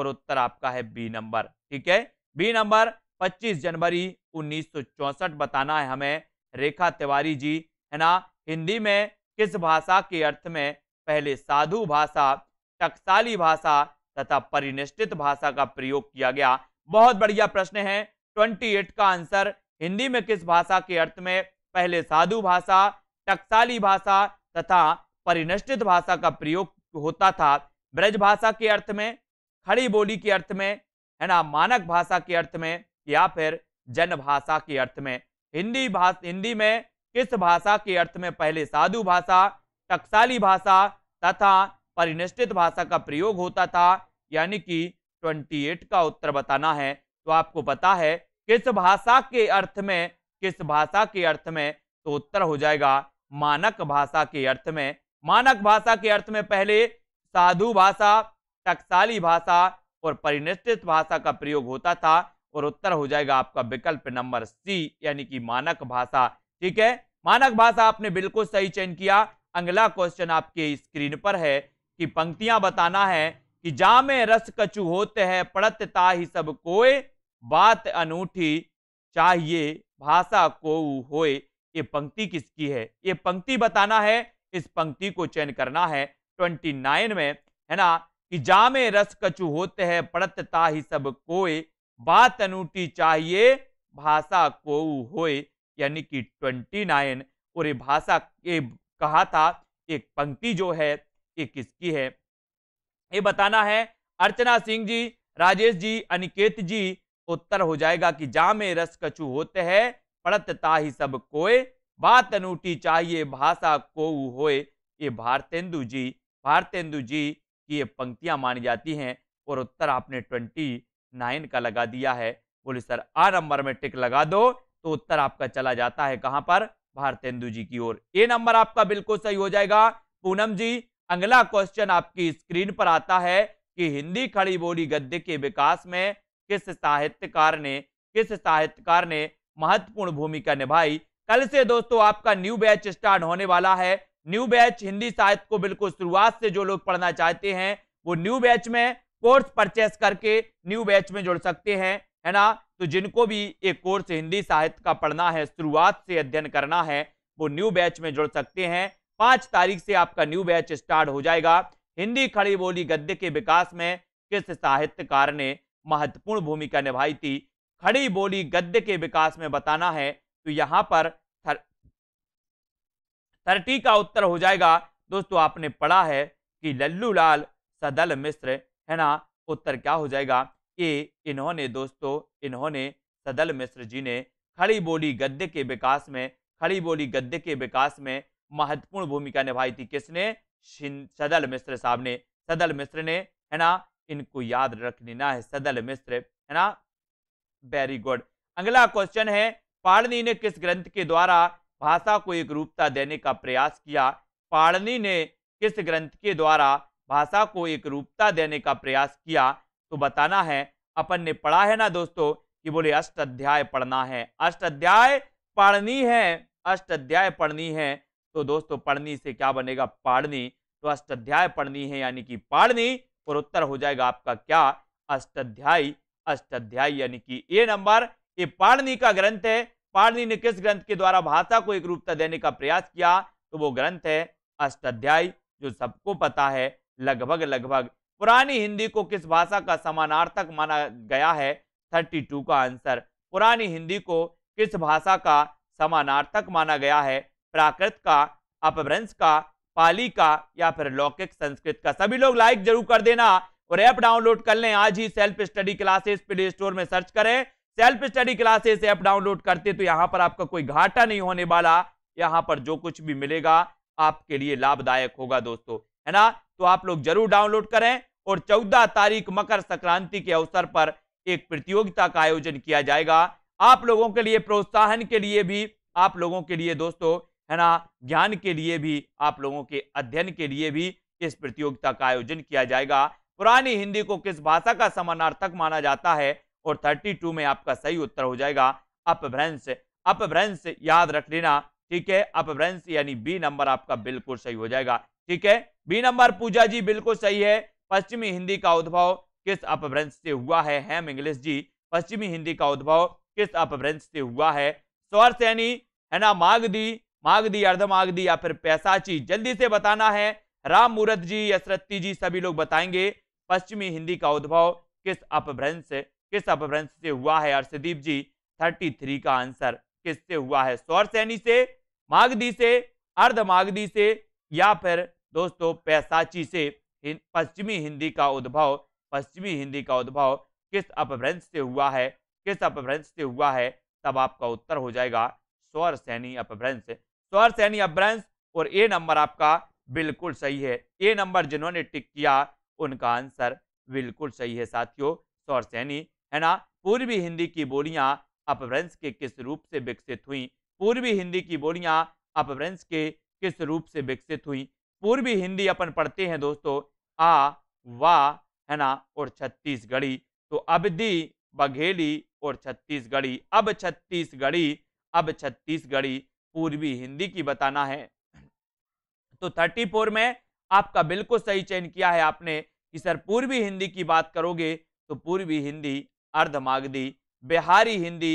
और उत्तर आपका है बी नंबर ठीक है बी नंबर 25 जनवरी 1964 बताना है हमें रेखा तिवारी जी है ना हिंदी में किस भाषा के अर्थ में पहले साधु भाषा टकसाली भाषा तथा परिनिष्ठित भाषा का प्रयोग किया गया बहुत बढ़िया प्रश्न है 28 का आंसर हिंदी में किस भाषा के अर्थ में पहले साधु भाषा टकसाली भाषा तथा परिनिष्ठित भाषा का प्रयोग होता था ब्रज भाषा के अर्थ में खड़ी बोली के अर्थ में है ना मानक भाषा के अर्थ में या फिर जन भाषा के अर्थ में हिंदी भाषा हिंदी में किस भाषा के अर्थ में पहले साधु भाषा टकसाली भाषा तथा परिनिष्ठित भाषा का प्रयोग होता था यानी कि 28 का उत्तर बताना है तो आपको पता है किस भाषा के अर्थ में किस भाषा के अर्थ में तो उत्तर हो जाएगा मानक भाषा के अर्थ में मानक भाषा के अर्थ में पहले साधु भाषा टकसाली भाषा और परिनिष्ठित भाषा का प्रयोग होता था और उत्तर हो जाएगा आपका विकल्प नंबर सी यानी कि मानक भाषा ठीक है मानक भाषा आपने बिल्कुल सही चयन किया अगला क्वेश्चन आपके स्क्रीन पर है की पंक्तियां बताना है कि जा में रस कचु होते है पड़त ही सब कोय बात अनूठी चाहिए भाषा को होए ये पंक्ति किसकी है ये पंक्ति बताना है इस पंक्ति को चयन करना है ट्वेंटी नाइन में है ना कि जामे रस कचु होते हैं पड़त ही सब कोय बात अनूठी चाहिए भाषा को होए यानी कि ट्वेंटी नाइन और ये भाषा ये कहा था एक पंक्ति जो है ये किसकी है ये बताना है अर्चना सिंह जी राजेश जी अनिकेत जी उत्तर हो जाएगा कि जा में रस कछु होते है पड़त ताही सब कोय बात अनूठी चाहिए भाषा को होए ये भारतेंदु जी भारतेंदु जी की ये पंक्तियां मानी जाती हैं और उत्तर आपने ट्वेंटी नाइन का लगा दिया है बोले सर आ नंबर में टिक लगा दो तो उत्तर आपका चला जाता है कहां पर भारतेंदु जी की ओर ए नंबर आपका बिल्कुल सही हो जाएगा पूनम जी अगला क्वेश्चन आपकी स्क्रीन पर आता है कि हिंदी खड़ी बोली गद्य के विकास में किस साहित्यकार ने किस साहित्यकार ने महत्वपूर्ण भूमिका निभाई कल से दोस्तों आपका न्यू बैच स्टार्ट होने वाला है न्यू बैच हिंदी साहित्य को बिल्कुल शुरुआत से जो लोग पढ़ना चाहते हैं वो न्यू बैच में कोर्स परचेस करके न्यू बैच में जुड़ सकते हैं है ना तो जिनको भी एक कोर्स हिंदी साहित्य का पढ़ना है शुरुआत से अध्ययन करना है वो न्यू बैच में जुड़ सकते हैं पाँच तारीख से आपका न्यू बैच स्टार्ट हो जाएगा हिंदी खड़ी बोली गद्य के विकास में किस साहित्यकार ने महत्वपूर्ण भूमिका निभाई थी खड़ी बोली गद्य के विकास में बताना है तो यहां पर थर, थर्टी का उत्तर हो जाएगा दोस्तों आपने पढ़ा है कि लल्लू लाल सदल मिश्र है ना उत्तर क्या हो जाएगा ये इन्होंने दोस्तों इन्होंने सदल मिश्र जी ने खड़ी बोली गद्य के विकास में खड़ी बोली गद्य के विकास में महत्वपूर्ण भूमिका निभाई थी किसने सदल मिश्र साहब ने सदल मिश्र ने है ना इनको याद रख लेना है सदल मिश्र है ना वेरी गुड अगला क्वेश्चन है पाड़नी ने किस ग्रंथ के द्वारा भाषा को एक रूपता देने का प्रयास किया पाड़नी ने किस ग्रंथ के द्वारा भाषा को एक रूपता देने का प्रयास किया तो बताना है अपन ने पढ़ा है ना दोस्तों कि बोले अष्ट अध्याय पढ़ना है अष्ट अध्याय पढ़नी है अष्ट अध्याय पढ़नी है तो दोस्तों पढ़नी से क्या बनेगा पाड़नी तो अष्टाध्याय पढ़नी है यानी कि पाड़नी और उत्तर हो जाएगा आपका क्या अष्टाध्यायी अष्टाध्यायी यानी कि ए नंबर ये पाड़नी का ग्रंथ है पाड़नी ने किस ग्रंथ के द्वारा भाषा को एक रूपता देने का प्रयास किया तो वो ग्रंथ है अष्टाध्यायी जो सबको पता है लगभग लगभग पुरानी हिंदी को किस भाषा का समानार्थक माना गया है थर्टी टू का आंसर पुरानी हिंदी को किस भाषा का समानार्थक माना गया है प्राकृत का अपभ्रंश का पाली का या फिर लौकिक संस्कृत का सभी लोग लाइक जरूर कर देना और ऐप डाउनलोड कर लें आज ही self study classes play store में सर्च करें self study classes app download करते तो यहाँ पर आपका कोई घाटा नहीं होने वाला यहाँ पर जो कुछ भी मिलेगा आपके लिए लाभदायक होगा दोस्तों है ना तो आप लोग जरूर डाउनलोड करें और चौदह तारीख मकर संक्रांति के अवसर पर एक प्रतियोगिता का आयोजन किया जाएगा आप लोगों के लिए प्रोत्साहन के लिए भी आप लोगों के लिए दोस्तों है ना ज्ञान के लिए भी आप लोगों के अध्ययन के लिए भी इस प्रतियोगिता का आयोजन किया जाएगा पुरानी हिंदी को किस भाषा का समानार्थक माना जाता है और 32 में आपका सही उत्तर हो जाएगा अपभ्रंश अपभ्रंश याद रख लेना ठीक है अपभ्रंश यानी बी नंबर आपका बिल्कुल सही हो जाएगा ठीक है बी नंबर पूजा जी बिल्कुल सही है पश्चिमी हिंदी का उद्भव किस अपभ्रंश से हुआ है हेम इंग्लिश जी पश्चिमी हिंदी का उद्भव किस अपभ्रंश से हुआ है स्वर्थ यानी है ना दी मागदी दी या फिर पैसाची जल्दी से बताना है राम मूर्त जी यशरथी जी सभी लोग बताएंगे पश्चिमी हिंदी का उद्भव किस अपभ्रंश किस अपभ्रंश से हुआ है अर्षदीप जी थर्टी थ्री का आंसर किससे हुआ है सौर सैनी से मागदी से अर्धमागदी से या फिर दोस्तों पैसाची से पश्चिमी हिंदी का उद्भव पश्चिमी हिंदी का उद्भव किस अपभ्रंश से हुआ है किस अपभ्रंश से हुआ है तब आपका उत्तर हो जाएगा सौर सैनी अपभ्रंश तो यानी अभ्रंश और ए नंबर आपका बिल्कुल सही है ए नंबर जिन्होंने टिक किया उनका आंसर बिल्कुल सही है साथियों स्वर सैनी है ना पूर्वी हिंदी की बोलियां अपभ्रंश के किस रूप से विकसित हुई पूर्वी हिंदी की बोलियां अपभ्रंश के किस रूप से विकसित हुई पूर्वी हिंदी अपन पढ़ते हैं दोस्तों आ वा है ना और छत्तीसगढ़ी तो दी बघेली और छत्तीसगढ़ी अब छत्तीसगढ़ी अब छत्तीसगढ़ी पूर्वी हिंदी की बताना है तो 34 में आपका बिल्कुल सही चयन किया है आपने कि सर पूर्वी हिंदी की बात करोगे तो पूर्वी हिंदी अर्ध मागधी बिहारी हिंदी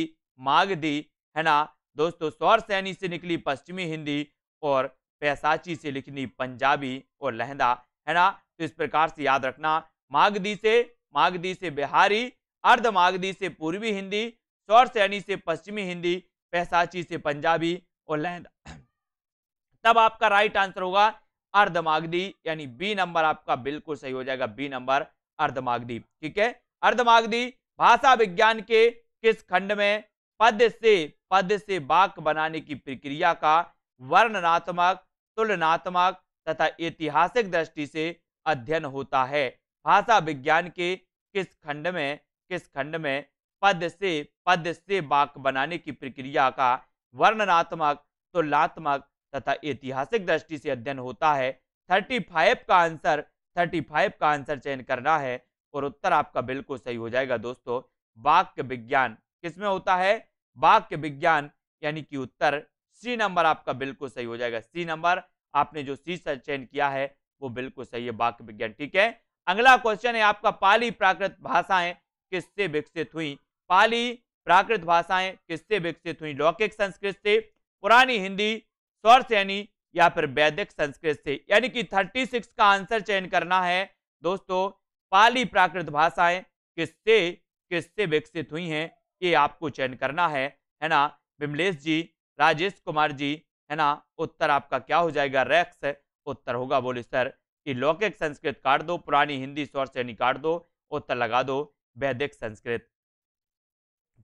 मागधी है ना दोस्तों सौर सैनी से निकली पश्चिमी हिंदी और पैसाची से लिखनी पंजाबी और लहंदा है ना तो इस प्रकार से याद रखना मागधी से मागधी से बिहारी अर्ध मागधी से पूर्वी हिंदी सौर सैनी से पश्चिमी हिंदी पैसाची से पंजाबी और लहंदा तब आपका राइट आंसर होगा अर्धमागदी यानी बी नंबर आपका बिल्कुल सही हो जाएगा बी नंबर अर्धमागदी ठीक है अर्धमागदी भाषा विज्ञान के किस खंड में पद से पद से वाक बनाने की प्रक्रिया का वर्णनात्मक तुलनात्मक तथा ऐतिहासिक दृष्टि से अध्ययन होता है भाषा विज्ञान के किस खंड में किस खंड में पद से पद से वाक बनाने की प्रक्रिया का वर्णनात्मक तुलनात्मक तथा ऐतिहासिक दृष्टि से अध्ययन होता है 35 का आंसर 35 का आंसर चयन करना है और उत्तर आपका बिल्कुल सही हो जाएगा दोस्तों वाक्य विज्ञान किसमें होता है वाक्य विज्ञान यानी कि उत्तर सी नंबर आपका बिल्कुल सही हो जाएगा सी नंबर आपने जो सी चयन किया है वो बिल्कुल सही है वाक्य विज्ञान ठीक है अगला क्वेश्चन है आपका पाली प्राकृत भाषाएं किससे विकसित हुई पाली प्राकृत भाषाएं किससे विकसित हुई लौकिक संस्कृत से पुरानी हिंदी स्वर सैनी या फिर वैदिक संस्कृत से यानी कि 36 का आंसर चयन करना है दोस्तों पाली प्राकृत भाषाएं किससे किससे विकसित हुई हैं ये आपको चयन करना है है ना विमलेश जी राजेश कुमार जी है ना उत्तर आपका क्या हो जाएगा रेक्स उत्तर होगा बोले सर कि लौकिक संस्कृत काट दो पुरानी हिंदी स्वर सैनी काट दो उत्तर लगा दो वैदिक संस्कृत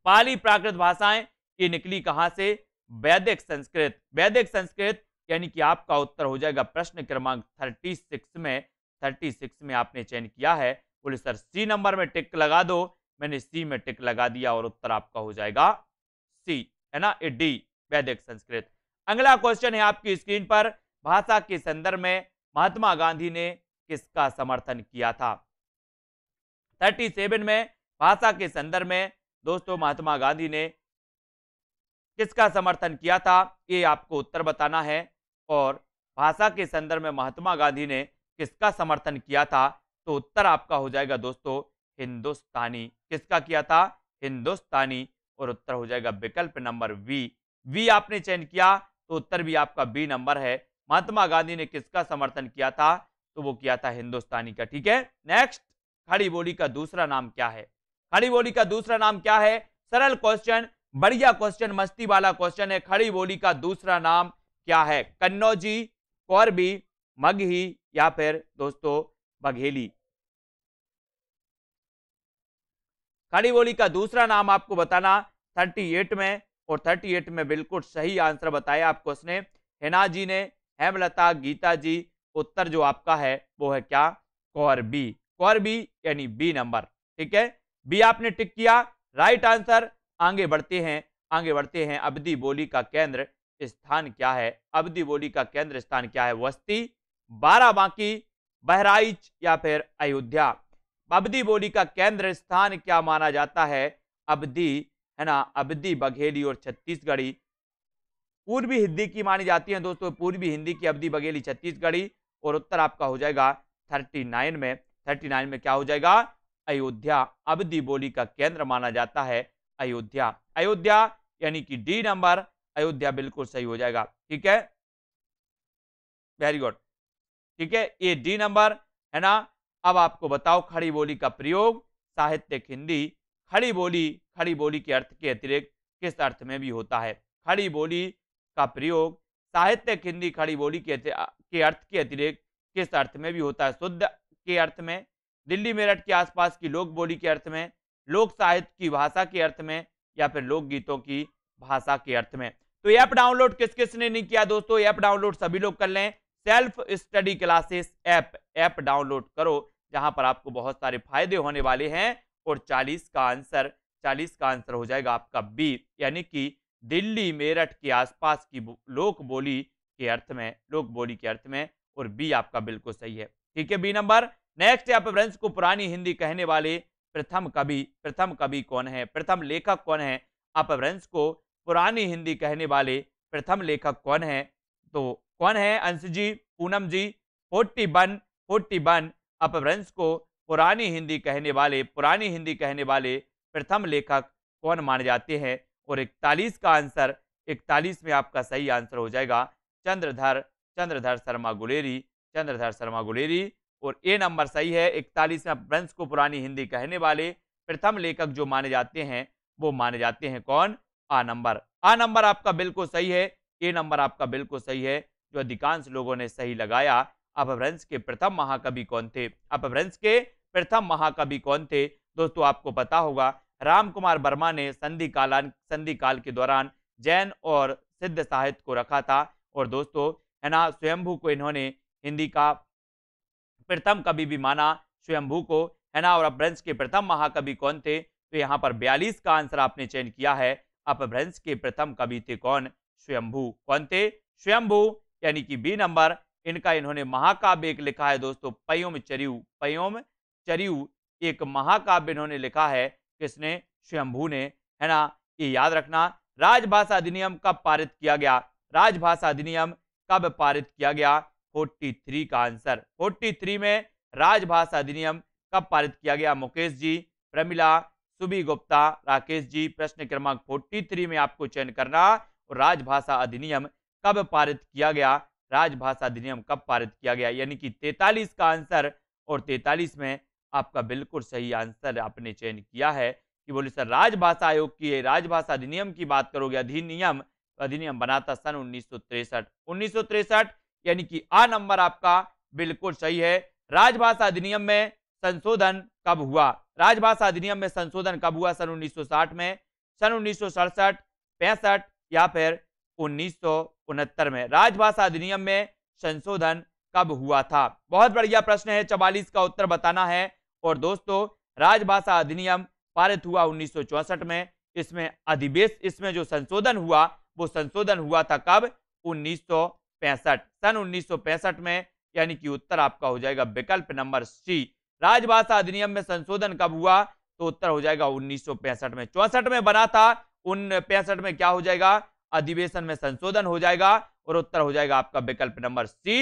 पाली प्राकृत भाषाएं ये निकली कहां से वैदिक संस्कृत वैदिक संस्कृत यानी कि आपका उत्तर हो जाएगा प्रश्न क्रमांक सिक्स में सिक्स में आपने चयन किया है बोले सर सी नंबर में टिक लगा दो मैंने सी में टिक लगा दिया और उत्तर आपका हो जाएगा सी है ना ए डी वैदिक संस्कृत अगला क्वेश्चन है आपकी स्क्रीन पर भाषा के संदर्भ में महात्मा गांधी ने किसका समर्थन किया था थर्टी सेवन में भाषा के संदर्भ में दोस्तों महात्मा गांधी ने किसका समर्थन किया था ये आपको उत्तर बताना है और भाषा के संदर्भ में महात्मा गांधी ने किसका समर्थन किया था तो उत्तर आपका हो जाएगा दोस्तों हिंदुस्तानी किसका किया था हिंदुस्तानी और उत्तर हो जाएगा विकल्प नंबर वी वी आपने चयन किया तो उत्तर भी आपका बी नंबर है महात्मा गांधी ने किसका समर्थन किया था तो वो किया था हिंदुस्तानी का ठीक है नेक्स्ट खड़ी बोली का दूसरा नाम क्या है खड़ी बोली का दूसरा नाम क्या है सरल क्वेश्चन बढ़िया क्वेश्चन मस्ती वाला क्वेश्चन है खड़ी बोली का दूसरा नाम क्या है कन्नौजी कौरबी मगही या फिर दोस्तों बघेली खड़ी बोली का दूसरा नाम आपको बताना 38 में और 38 में बिल्कुल सही आंसर बताया आपको उसने हिना जी ने हेमलता गीता जी उत्तर जो आपका है वो है क्या कौरबी कौरबी यानी बी नंबर ठीक है बी आपने टिक किया राइट आंसर आगे बढ़ते हैं आगे बढ़ते हैं अवधि बोली का केंद्र स्थान क्या है अवधि बोली का केंद्र स्थान क्या है वस्ती बारह बाकी बहराइच या फिर अयोध्या अवधि बोली का केंद्र स्थान क्या माना जाता है अवधि है ना अवधि बघेली और छत्तीसगढ़ी पूर्वी हिंदी की मानी जाती है दोस्तों पूर्वी हिंदी की अवधि बघेली छत्तीसगढ़ी और उत्तर आपका हो जाएगा थर्टी नाइन में थर्टी नाइन में क्या हो जाएगा अयोध्या अवधि बोली का केंद्र माना जाता है अयोध्या अयोध्या यानी कि डी नंबर अयोध्या बिल्कुल सही हो जाएगा ठीक है वेरी गुड ठीक है ये डी नंबर है ना अब आपको बताओ खड़ी बोली का प्रयोग साहित्यिक हिंदी खड़ी बोली खड़ी बोली के अर्थ के अतिरिक्त किस अर्थ में भी होता है खड़ी बोली का प्रयोग साहित्यिक हिंदी खड़ी बोली के के अर्थ के अतिरिक्त किस अर्थ में भी होता है शुद्ध के अर्थ में दिल्ली मेरठ के आसपास की लोक बोली के अर्थ में लोक साहित्य की भाषा के अर्थ में या फिर लोकगीतों की भाषा के अर्थ में तो ऐप डाउनलोड किस किस ने नहीं किया दोस्तों ऐप डाउनलोड सभी लोग कर लें self study classes app app download करो जहां पर आपको बहुत सारे फायदे होने वाले हैं और 40 का आंसर 40 का आंसर हो जाएगा आपका बी यानी कि दिल्ली मेरठ के आसपास की लोक बोली के अर्थ में लोक बोली के अर्थ में और बी आपका बिल्कुल सही है ठीक है बी नंबर नेक्स्ट यहाँ पर फ्रेंड्स को पुरानी हिंदी कहने वाले प्रथम कवि प्रथम कवि कौन है प्रथम लेखक कौन है आप फ्रेंड्स को पुरानी हिंदी कहने वाले प्रथम लेखक कौन है तो कौन है Ansh ji Poonam ji forty one forty one अपभ्रंश को पुरानी हिंदी कहने वाले पुरानी हिंदी कहने वाले प्रथम लेखक कौन माने जाते हैं और इकतालीस का आंसर इकतालीस में आपका सही आंसर हो जाएगा चंद्रधर चंद्रधर शर्मा गुलेरी चंद्रधर शर्मा गुलेरी और ए नंबर सही है इकतालीसवें वंश को पुरानी हिंदी कहने वाले प्रथम लेखक जो माने जाते हैं वो माने जाते हैं कौन आ नंबर आ नंबर आपका बिल्कुल सही है ए नंबर आपका बिल्कुल सही है जो अधिकांश लोगों ने सही लगाया अपभ्रंश के प्रथम महाकवि कौन थे अपभ्रंश के प्रथम महाकवि कौन थे दोस्तों आपको पता होगा राम कुमार वर्मा ने संधि कालान संधि काल के दौरान जैन और सिद्ध साहित्य को रखा था और दोस्तों है ना स्वयंभू को इन्होंने हिंदी का प्रथम कवि भी माना स्वयंभू को है ना और अपभ्रंश के प्रथम महाकवि कौन थे तो यहाँ पर बयालीस का आंसर आपने चयन किया है अपभ्रंश के प्रथम कवि थे कौन स्वयंभू कौन थे स्वयंभू यानी कि बी नंबर इनका इन्होंने महाकाव्य एक लिखा है दोस्तों पयोम चरियु पयोम चरियु एक महाकाव्य इन्होंने लिखा है किसने स्वयंभू ने है ना ये याद रखना राजभाषा अधिनियम कब पारित किया गया राजभाषा अधिनियम कब पारित किया गया 43 का आंसर 43 में राजभाषा अधिनियम कब पारित किया गया मुकेश जी प्रमिला सुबी गुप्ता राकेश जी प्रश्न क्रमांक 43 में आपको चयन करना और राजभाषा अधिनियम कब पारित किया गया राजभाषा अधिनियम कब पारित किया गया यानी कि 43 का आंसर और 43 में आपका बिल्कुल सही आंसर आपने चयन किया है कि बोले सर राजभाषा आयोग की राजभाषा अधिनियम की बात करोगे अधिनियम अधिनियम बनाता सन उन्नीस सौ यानी कि आ नंबर आपका बिल्कुल सही है राजभाषा अधिनियम में संशोधन कब हुआ राजभाषा अधिनियम में संशोधन कब हुआ सन 1960 में सन उन्नीस सौ या फिर उन्नीस में राजभाषा अधिनियम में संशोधन कब हुआ था बहुत बढ़िया प्रश्न है चवालीस का उत्तर बताना है और दोस्तों राजभाषा अधिनियम पारित हुआ उन्नीस में इसमें अधिवेश इसमें जो संशोधन हुआ वो संशोधन हुआ था कब उन्नीस पैंसठ सन उन्नीस में यानी कि उत्तर आपका हो जाएगा विकल्प नंबर सी राजभाषा अधिनियम में संशोधन कब हुआ तो उत्तर हो जाएगा उन्नीस में चौसठ में बना था उन पैंसठ में क्या हो जाएगा अधिवेशन में संशोधन हो जाएगा और उत्तर हो जाएगा आपका विकल्प नंबर सी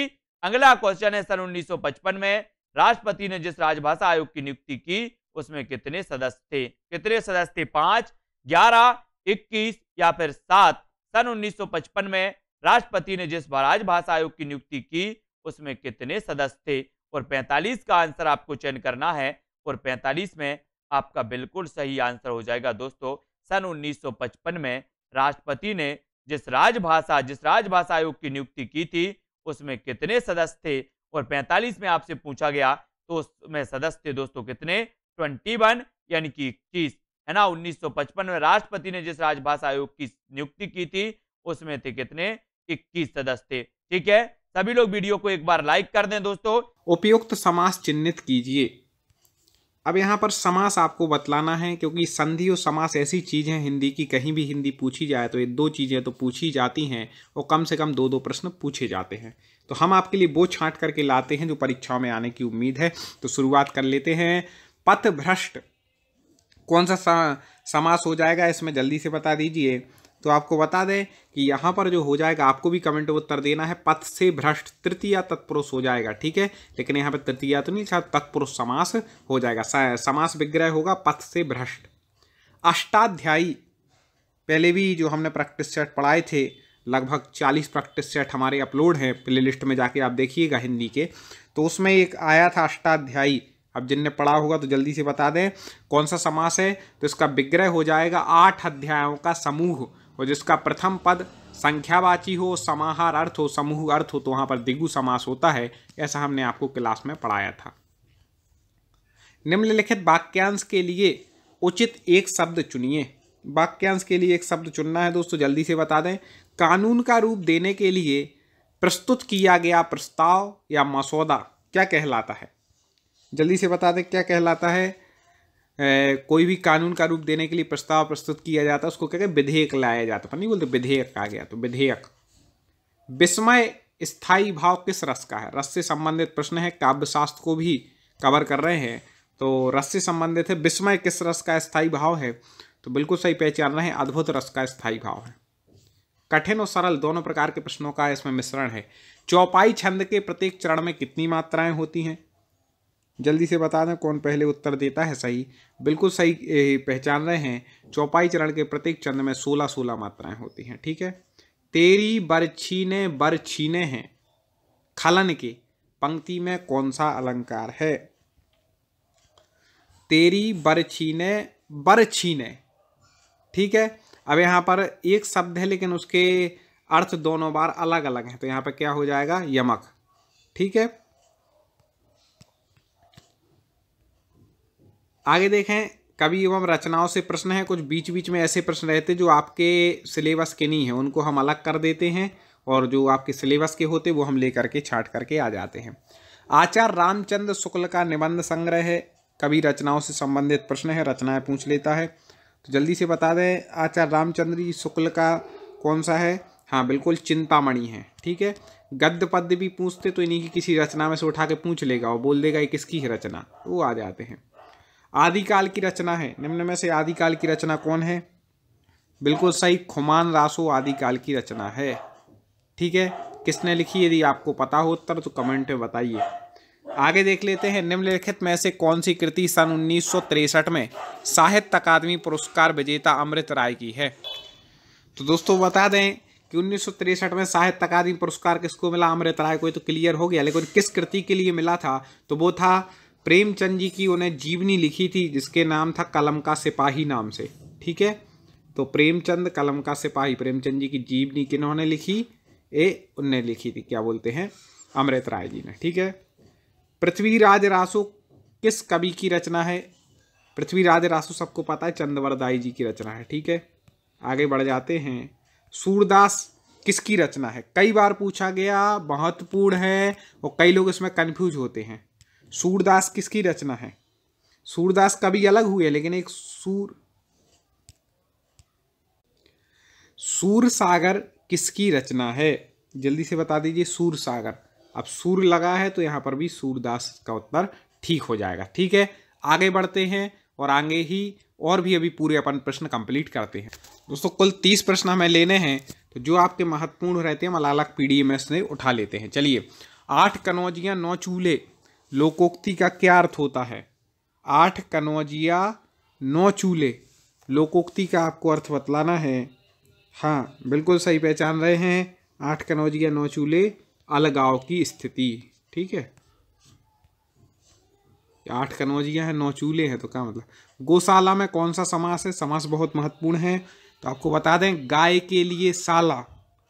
अगला क्वेश्चन है सन 1955 में राष्ट्रपति ने जिस राजभाषा आयोग की नियुक्ति की उसमें कितने सदस्य थे कितने सदस्य थे पांच ग्यारह इक्कीस या फिर सात सन 1955 में राष्ट्रपति ने जिस राजभाषा आयोग की नियुक्ति की उसमें कितने सदस्य थे और 45 का आंसर आपको चयन करना है और 45 में आपका बिल्कुल सही आंसर हो जाएगा दोस्तों सन 1955 में राष्ट्रपति ने जिस राजभाषा जिस राजभाषा आयोग की नियुक्ति की थी उसमें कितने सदस्य थे और 45 में आपसे पूछा गया तो उसमें सदस्य थे दोस्तों कितने 21 यानी कि इक्कीस है ना 1955 में राष्ट्रपति ने जिस राजभाषा आयोग की नियुक्ति की थी उसमें थे कितने इक्कीस सदस्य थे ठीक है सभी लोग वीडियो को एक बार लाइक कर दें दोस्तों उपयुक्त समास चिन्हित कीजिए अब यहाँ पर समास आपको बतलाना है क्योंकि संधि और समास ऐसी चीज़ है हिंदी की कहीं भी हिंदी पूछी जाए तो ये दो चीज़ें तो पूछी जाती हैं और कम से कम दो दो प्रश्न पूछे जाते हैं तो हम आपके लिए वो छांट करके लाते हैं जो परीक्षाओं में आने की उम्मीद है तो शुरुआत कर लेते हैं पथ भ्रष्ट कौन सा समास हो जाएगा इसमें जल्दी से बता दीजिए तो आपको बता दें कि यहाँ पर जो हो जाएगा आपको भी कमेंट उत्तर देना है पथ से भ्रष्ट तृतीया तत्पुरुष हो जाएगा ठीक है लेकिन यहाँ पर तृतीया तो नहीं शायद तत्पुरुष समास हो जाएगा समास विग्रह होगा पथ से भ्रष्ट अष्टाध्यायी पहले भी जो हमने प्रैक्टिस सेट पढ़ाए थे लगभग चालीस प्रैक्टिस सेट हमारे अपलोड हैं प्ले लिस्ट में जाके आप देखिएगा हिंदी के तो उसमें एक आया था अष्टाध्यायी अब जिनने पढ़ा होगा तो जल्दी से बता दें कौन सा समास है तो इसका विग्रह हो जाएगा आठ अध्यायों का समूह और जिसका प्रथम पद संख्यावाची हो समाहार अर्थ हो समूह अर्थ हो तो वहाँ पर दिगु समास होता है ऐसा हमने आपको क्लास में पढ़ाया था निम्नलिखित वाक्यांश के लिए उचित एक शब्द चुनिए वाक्यांश के लिए एक शब्द चुनना है दोस्तों जल्दी से बता दें कानून का रूप देने के लिए प्रस्तुत किया गया प्रस्ताव या मसौदा क्या कहलाता है जल्दी से बता दें क्या कहलाता है कोई भी कानून का रूप देने के लिए प्रस्ताव प्रस्तुत किया जाता उसको क्या विधेयक लाया जाता पर नहीं बोलते विधेयक कहा गया तो विधेयक विस्मय स्थायी भाव किस रस का है रस से संबंधित प्रश्न है काव्यशास्त्र को भी कवर कर रहे हैं तो रस से संबंधित है विस्मय किस रस का स्थायी भाव है तो बिल्कुल सही पहचान रहे हैं अद्भुत रस का स्थायी भाव है कठिन और सरल दोनों प्रकार के प्रश्नों का इसमें मिश्रण है चौपाई छंद के प्रत्येक चरण में कितनी मात्राएं होती हैं जल्दी से बता दें कौन पहले उत्तर देता है सही बिल्कुल सही पहचान रहे हैं चौपाई चरण के प्रत्येक चंद में सोलह सोलह मात्राएं होती हैं ठीक है तेरी बर छीने बर छीने हैं खलन के पंक्ति में कौन सा अलंकार है तेरी बर छीने बर छीने ठीक है अब यहाँ पर एक शब्द है लेकिन उसके अर्थ दोनों बार अलग अलग हैं तो यहाँ पर क्या हो जाएगा यमक ठीक है आगे देखें कवि एवं रचनाओं से प्रश्न है कुछ बीच बीच में ऐसे प्रश्न रहते जो आपके सिलेबस के नहीं हैं उनको हम अलग कर देते हैं और जो आपके सिलेबस के होते वो हम ले करके छाट करके आ जाते हैं आचार्य रामचंद्र शुक्ल का निबंध संग्रह है कवि रचनाओं से संबंधित प्रश्न है रचनाएं पूछ लेता है तो जल्दी से बता दें आचार्य रामचंद्र जी शुक्ल का कौन सा है हाँ बिल्कुल चिंतामणि है ठीक है गद्य पद्य भी पूछते तो इन्हीं की किसी रचना में से उठा के पूछ लेगा और बोल देगा ये किसकी है रचना वो आ जाते हैं आदिकाल की रचना है निम्न में से आदिकाल की रचना कौन है बिल्कुल सही खुमान रासो आदिकाल की रचना है ठीक है किसने लिखी यदि आपको पता हो उत्तर तो कमेंट में बताइए आगे देख लेते हैं निम्नलिखित में से कौन सी कृति सन उन्नीस में साहित्य अकादमी पुरस्कार विजेता अमृत राय की है तो दोस्तों बता दें कि उन्नीस में साहित्य अकादमी पुरस्कार किसको मिला अमृत राय को तो क्लियर हो गया लेकिन किस कृति के लिए मिला था तो वो था प्रेमचंद जी की उन्हें जीवनी लिखी थी जिसके नाम था कलम का सिपाही नाम से ठीक है तो प्रेमचंद कलम का सिपाही प्रेमचंद जी की जीवनी किन्होंने लिखी ए उनने लिखी थी क्या बोलते हैं अमृत राय जी ने ठीक है पृथ्वीराज रासो किस कवि की रचना है पृथ्वीराज रासो सबको पता है चंदवरदाई जी की रचना है ठीक है आगे बढ़ जाते हैं सूरदास किसकी रचना है कई बार पूछा गया महत्वपूर्ण है और कई लोग इसमें कन्फ्यूज होते हैं सूरदास किसकी रचना है सूरदास कभी अलग हुए लेकिन एक सूर सूर सागर किसकी रचना है जल्दी से बता दीजिए सूर सागर अब सूर लगा है तो यहां पर भी सूरदास का उत्तर ठीक हो जाएगा ठीक है आगे बढ़ते हैं और आगे ही और भी अभी पूरे अपन प्रश्न कंप्लीट करते हैं दोस्तों कुल तीस प्रश्न हमें लेने हैं तो जो आपके महत्वपूर्ण रहते हैं अलग पी डी एम एस उठा लेते हैं चलिए आठ कनौजियाँ नौ चूल्हे लोकोक्ति का क्या अर्थ होता है आठ कनौजिया नौ चूल्हे लोकोक्ति का आपको अर्थ बतलाना है हाँ बिल्कुल सही पहचान रहे हैं आठ कनौजिया नौ चूल्हे अलगाव की स्थिति ठीक है आठ कनौजिया है नौ चूल्हे हैं तो क्या मतलब गौशाला में कौन सा समास है समास बहुत महत्वपूर्ण है तो आपको बता दें गाय के लिए साला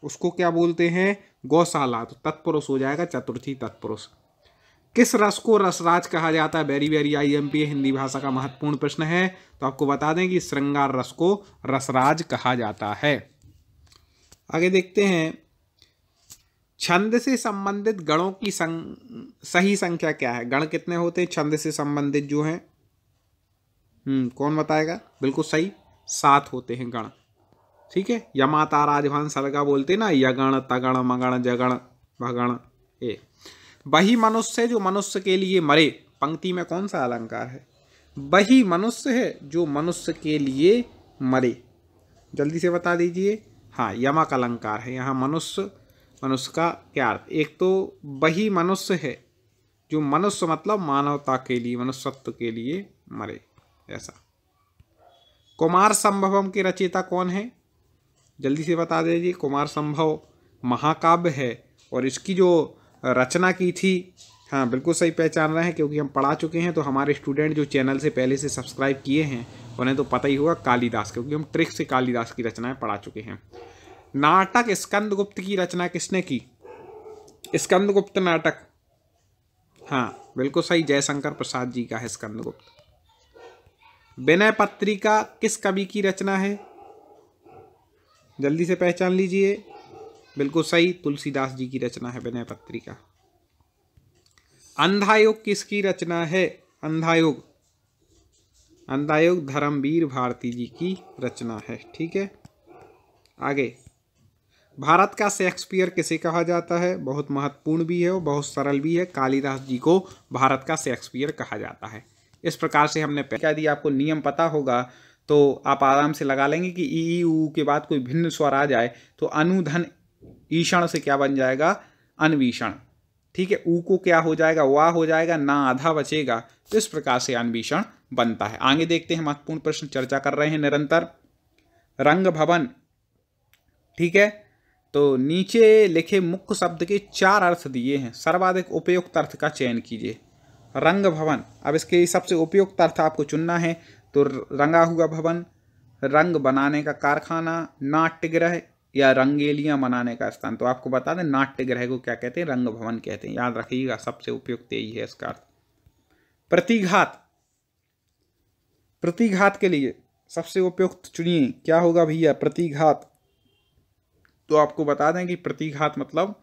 उसको क्या बोलते हैं गौशाला तो तत्पुरुष हो जाएगा चतुर्थी तत्पुरुष किस रस को रसराज कहा जाता है very very I M P Hindi भाषा का महत्वपूर्ण प्रश्न है तो आपको बता दें कि श्रृंगार रस को रसराज कहा जाता है आगे देखते हैं छंद से संबंधित गणों की सं... सही संख्या क्या है गण कितने होते हैं छंद से संबंधित जो हैं हम्म, कौन बताएगा बिल्कुल सही सात होते हैं गण ठीक है यमा तारा राजभान सरगा बोलते ना यगण तगण मगण जगण भगण ए वही मनुष्य जो मनुष्य के लिए मरे पंक्ति में कौन सा अलंकार है वही मनुष्य है जो मनुष्य के लिए मरे जल्दी से बता दीजिए हाँ यमक अलंकार है यहाँ मनुष्य मनुष्य का क्या अर्थ एक तो वही मनुष्य है जो मनुष्य मतलब मानवता के लिए मनुष्यत्व के लिए मरे ऐसा कुमार संभवम के रचयिता कौन है जल्दी से बता दीजिए कुमार संभव महाकाव्य है और इसकी जो रचना की थी हाँ बिल्कुल सही पहचान रहे हैं क्योंकि हम पढ़ा चुके हैं तो हमारे स्टूडेंट जो चैनल से पहले से सब्सक्राइब किए हैं उन्हें तो पता ही होगा कालिदास क्योंकि हम ट्रिक से कालिदास की रचनाएं पढ़ा चुके हैं नाटक स्कंदगुप्त की रचना किसने की स्कंदगुप्त नाटक हाँ बिल्कुल सही जयशंकर प्रसाद जी का है स्कंदगुप्त विनय पत्रिका किस कवि की रचना है जल्दी से पहचान लीजिए बिल्कुल सही तुलसीदास जी की रचना है विनय पत्रिका अंधायोग किसकी रचना है अंधायोग अंधायोग धर्मवीर भारती जी की रचना है ठीक है आगे भारत का शेक्सपियर किसे कहा जाता है बहुत महत्वपूर्ण भी है और बहुत सरल भी है कालिदास जी को भारत का शेक्सपियर कहा जाता है इस प्रकार से हमने यदि आपको नियम पता होगा तो आप आराम से लगा लेंगे कि ई के बाद कोई भिन्न स्वर आ जाए तो अनुधन ईषण से क्या बन जाएगा अनवीषण ठीक है ऊ को क्या हो जाएगा वाह हो जाएगा ना आधा बचेगा तो इस प्रकार से अनवीषण बनता है आगे देखते हैं महत्वपूर्ण प्रश्न चर्चा कर रहे हैं निरंतर रंग भवन ठीक है तो नीचे लिखे मुख्य शब्द के चार अर्थ दिए हैं सर्वाधिक उपयुक्त अर्थ का चयन कीजिए रंग भवन अब इसके सबसे उपयुक्त अर्थ आपको चुनना है तो रंगा हुआ भवन रंग बनाने का कारखाना नाट्य ग्रह या रंगेलियां मनाने का स्थान तो आपको बता दें नाट्य ग्रह को क्या कहते हैं रंग भवन कहते हैं याद रखिएगा सबसे उपयुक्त यही है इसका अर्थ प्रतिघात प्रतिघात के लिए सबसे उपयुक्त चुनिए क्या होगा भैया प्रतिघात तो आपको बता दें कि प्रतिघात मतलब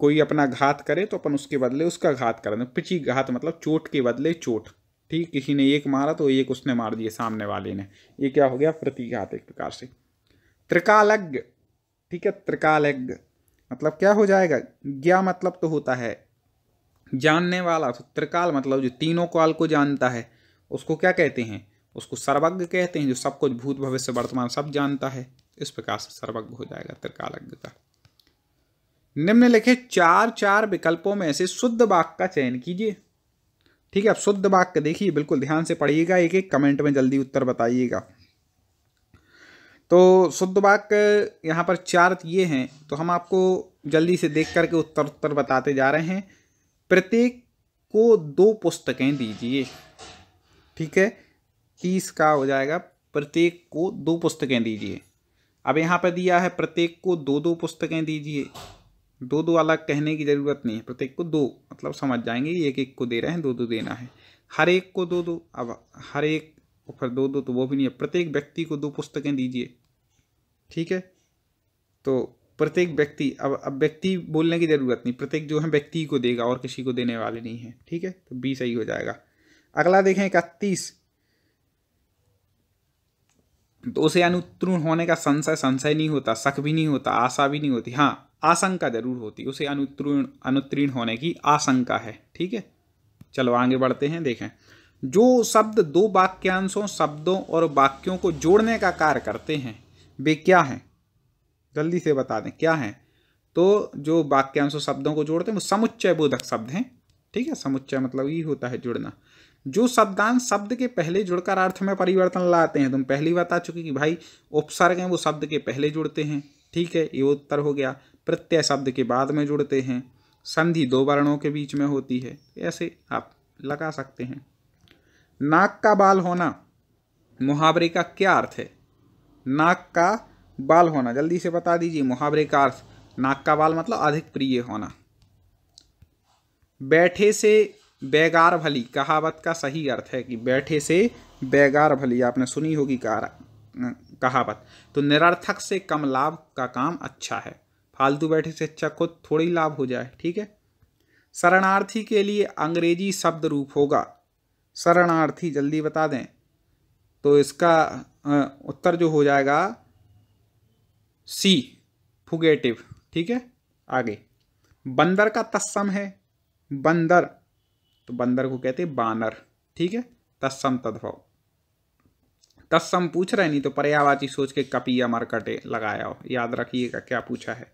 कोई अपना घात करे तो अपन उसके बदले उसका घात कर दें पिची घात मतलब चोट के बदले चोट ठीक किसी ने एक मारा तो एक उसने मार दिया सामने वाले ने ये क्या हो गया प्रतिघात एक प्रकार से त्रिकालज्ञ ठीक है त्रिकालज्ञ मतलब क्या हो जाएगा ज्ञा मतलब तो होता है जानने वाला तो त्रिकाल मतलब जो तीनों काल को जानता है उसको क्या कहते हैं उसको सर्वज्ञ कहते हैं जो सब कुछ भूत भविष्य वर्तमान सब जानता है इस प्रकार से सर्वज्ञ हो जाएगा त्रिकालज्ञ का निम्न लिखे चार चार विकल्पों में से शुद्ध वाक्य का चयन कीजिए ठीक है अब शुद्ध वाक्य देखिए बिल्कुल ध्यान से पढ़िएगा एक एक कमेंट में जल्दी उत्तर बताइएगा तो शुद्ध वाक्य यहाँ पर चार ये हैं तो हम आपको जल्दी से देख करके उत्तर उत्तर बताते जा रहे हैं प्रत्येक को दो पुस्तकें दीजिए ठीक है तीस का हो जाएगा प्रत्येक को दो पुस्तकें दीजिए अब यहाँ पर दिया है प्रत्येक को दो दो पुस्तकें दीजिए दो दो अलग कहने की ज़रूरत नहीं है प्रत्येक को दो मतलब समझ जाएंगे एक एक को दे रहे हैं दो दो देना है हर एक को दो दो अब हर एक फिर दो दो तो वो भी नहीं है प्रत्येक व्यक्ति को दो पुस्तकें दीजिए ठीक है तो प्रत्येक व्यक्ति अब अब व्यक्ति बोलने की ज़रूरत नहीं प्रत्येक जो है व्यक्ति को देगा और किसी को देने वाले नहीं है ठीक है तो बी सही हो जाएगा अगला देखें इकतीस दो से अनुत्तीर्ण होने का संशय संशय नहीं होता शक भी नहीं होता आशा भी नहीं होती हाँ आशंका जरूर होती उसे अनुत्तीर्ण अनुत्तीर्ण होने की आशंका है ठीक है चलो आगे बढ़ते हैं देखें जो शब्द दो वाक्यांशों शब्दों और वाक्यों को जोड़ने का कार्य करते हैं वे क्या हैं जल्दी से बता दें क्या हैं तो जो वाक्यांश शब्दों को जोड़ते हैं वो समुच्चय बोधक शब्द हैं ठीक है समुच्चय मतलब ये होता है जुड़ना जो शब्दांश शब्द के पहले जुड़कर अर्थ में परिवर्तन लाते हैं तुम तो पहले बता चुके कि भाई उपसर्ग हैं वो शब्द के पहले जुड़ते हैं ठीक है ये उत्तर हो गया प्रत्यय शब्द के बाद में जुड़ते हैं संधि दो वर्णों के बीच में होती है ऐसे आप लगा सकते हैं नाक का बाल होना मुहावरे का क्या अर्थ है नाक का बाल होना जल्दी से बता दीजिए मुहावरे का अर्थ नाक का बाल मतलब अधिक प्रिय होना बैठे से बेगार भली कहावत का सही अर्थ है कि बैठे से बेगार भली आपने सुनी होगी कहावत तो निरर्थक से कम लाभ का काम अच्छा है फालतू बैठे से अच्छा खुद थोड़ी लाभ हो जाए ठीक है शरणार्थी के लिए अंग्रेजी शब्द रूप होगा शरणार्थी जल्दी बता दें तो इसका उत्तर जो हो जाएगा सी फुगेटिव ठीक है आगे बंदर का तस्सम है बंदर तो बंदर को कहते हैं बानर ठीक है तस्सम तद्भव तस्सम पूछ रहे नहीं तो पर्यावाची सोच के कपी या मरकटे लगाया हो याद रखिएगा क्या पूछा है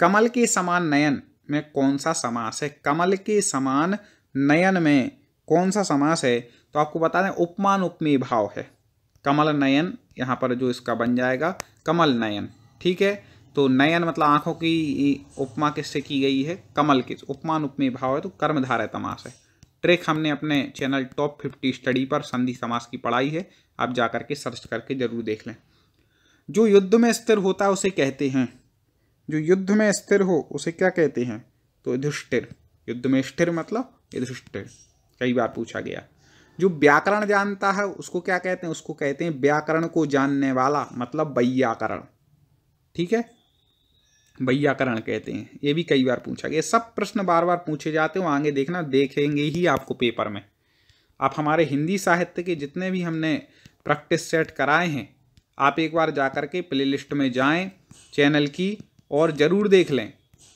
कमल के समान नयन में कौन सा समास है कमल के समान नयन में कौन सा समास है तो आपको बता दें उपमान उपमेय भाव है कमल नयन यहाँ पर जो इसका बन जाएगा कमल नयन ठीक है तो नयन मतलब आँखों की उपमा किससे की गई है कमल किस उपमान उपमेय भाव है तो कर्मधारय तमाश है ट्रेक हमने अपने चैनल टॉप फिफ्टी स्टडी पर संधि समास की पढ़ाई है आप जा करके सर्च करके जरूर देख लें जो युद्ध में स्थिर होता है उसे कहते हैं जो युद्ध में स्थिर हो उसे क्या कहते हैं तो युधिष्ठिर युद्ध में स्थिर मतलब युधिष्ठिर कई बार पूछा गया जो व्याकरण जानता है उसको क्या कहते हैं उसको कहते हैं व्याकरण को जानने वाला मतलब वैयाकरण ठीक है वैयाकरण कहते हैं ये भी कई बार पूछा गया सब प्रश्न बार बार पूछे जाते हो आगे देखना देखेंगे ही आपको पेपर में आप हमारे हिंदी साहित्य के जितने भी हमने प्रैक्टिस सेट कराए हैं आप एक बार जा कर के प्ले लिस्ट में जाएँ चैनल की और ज़रूर देख लें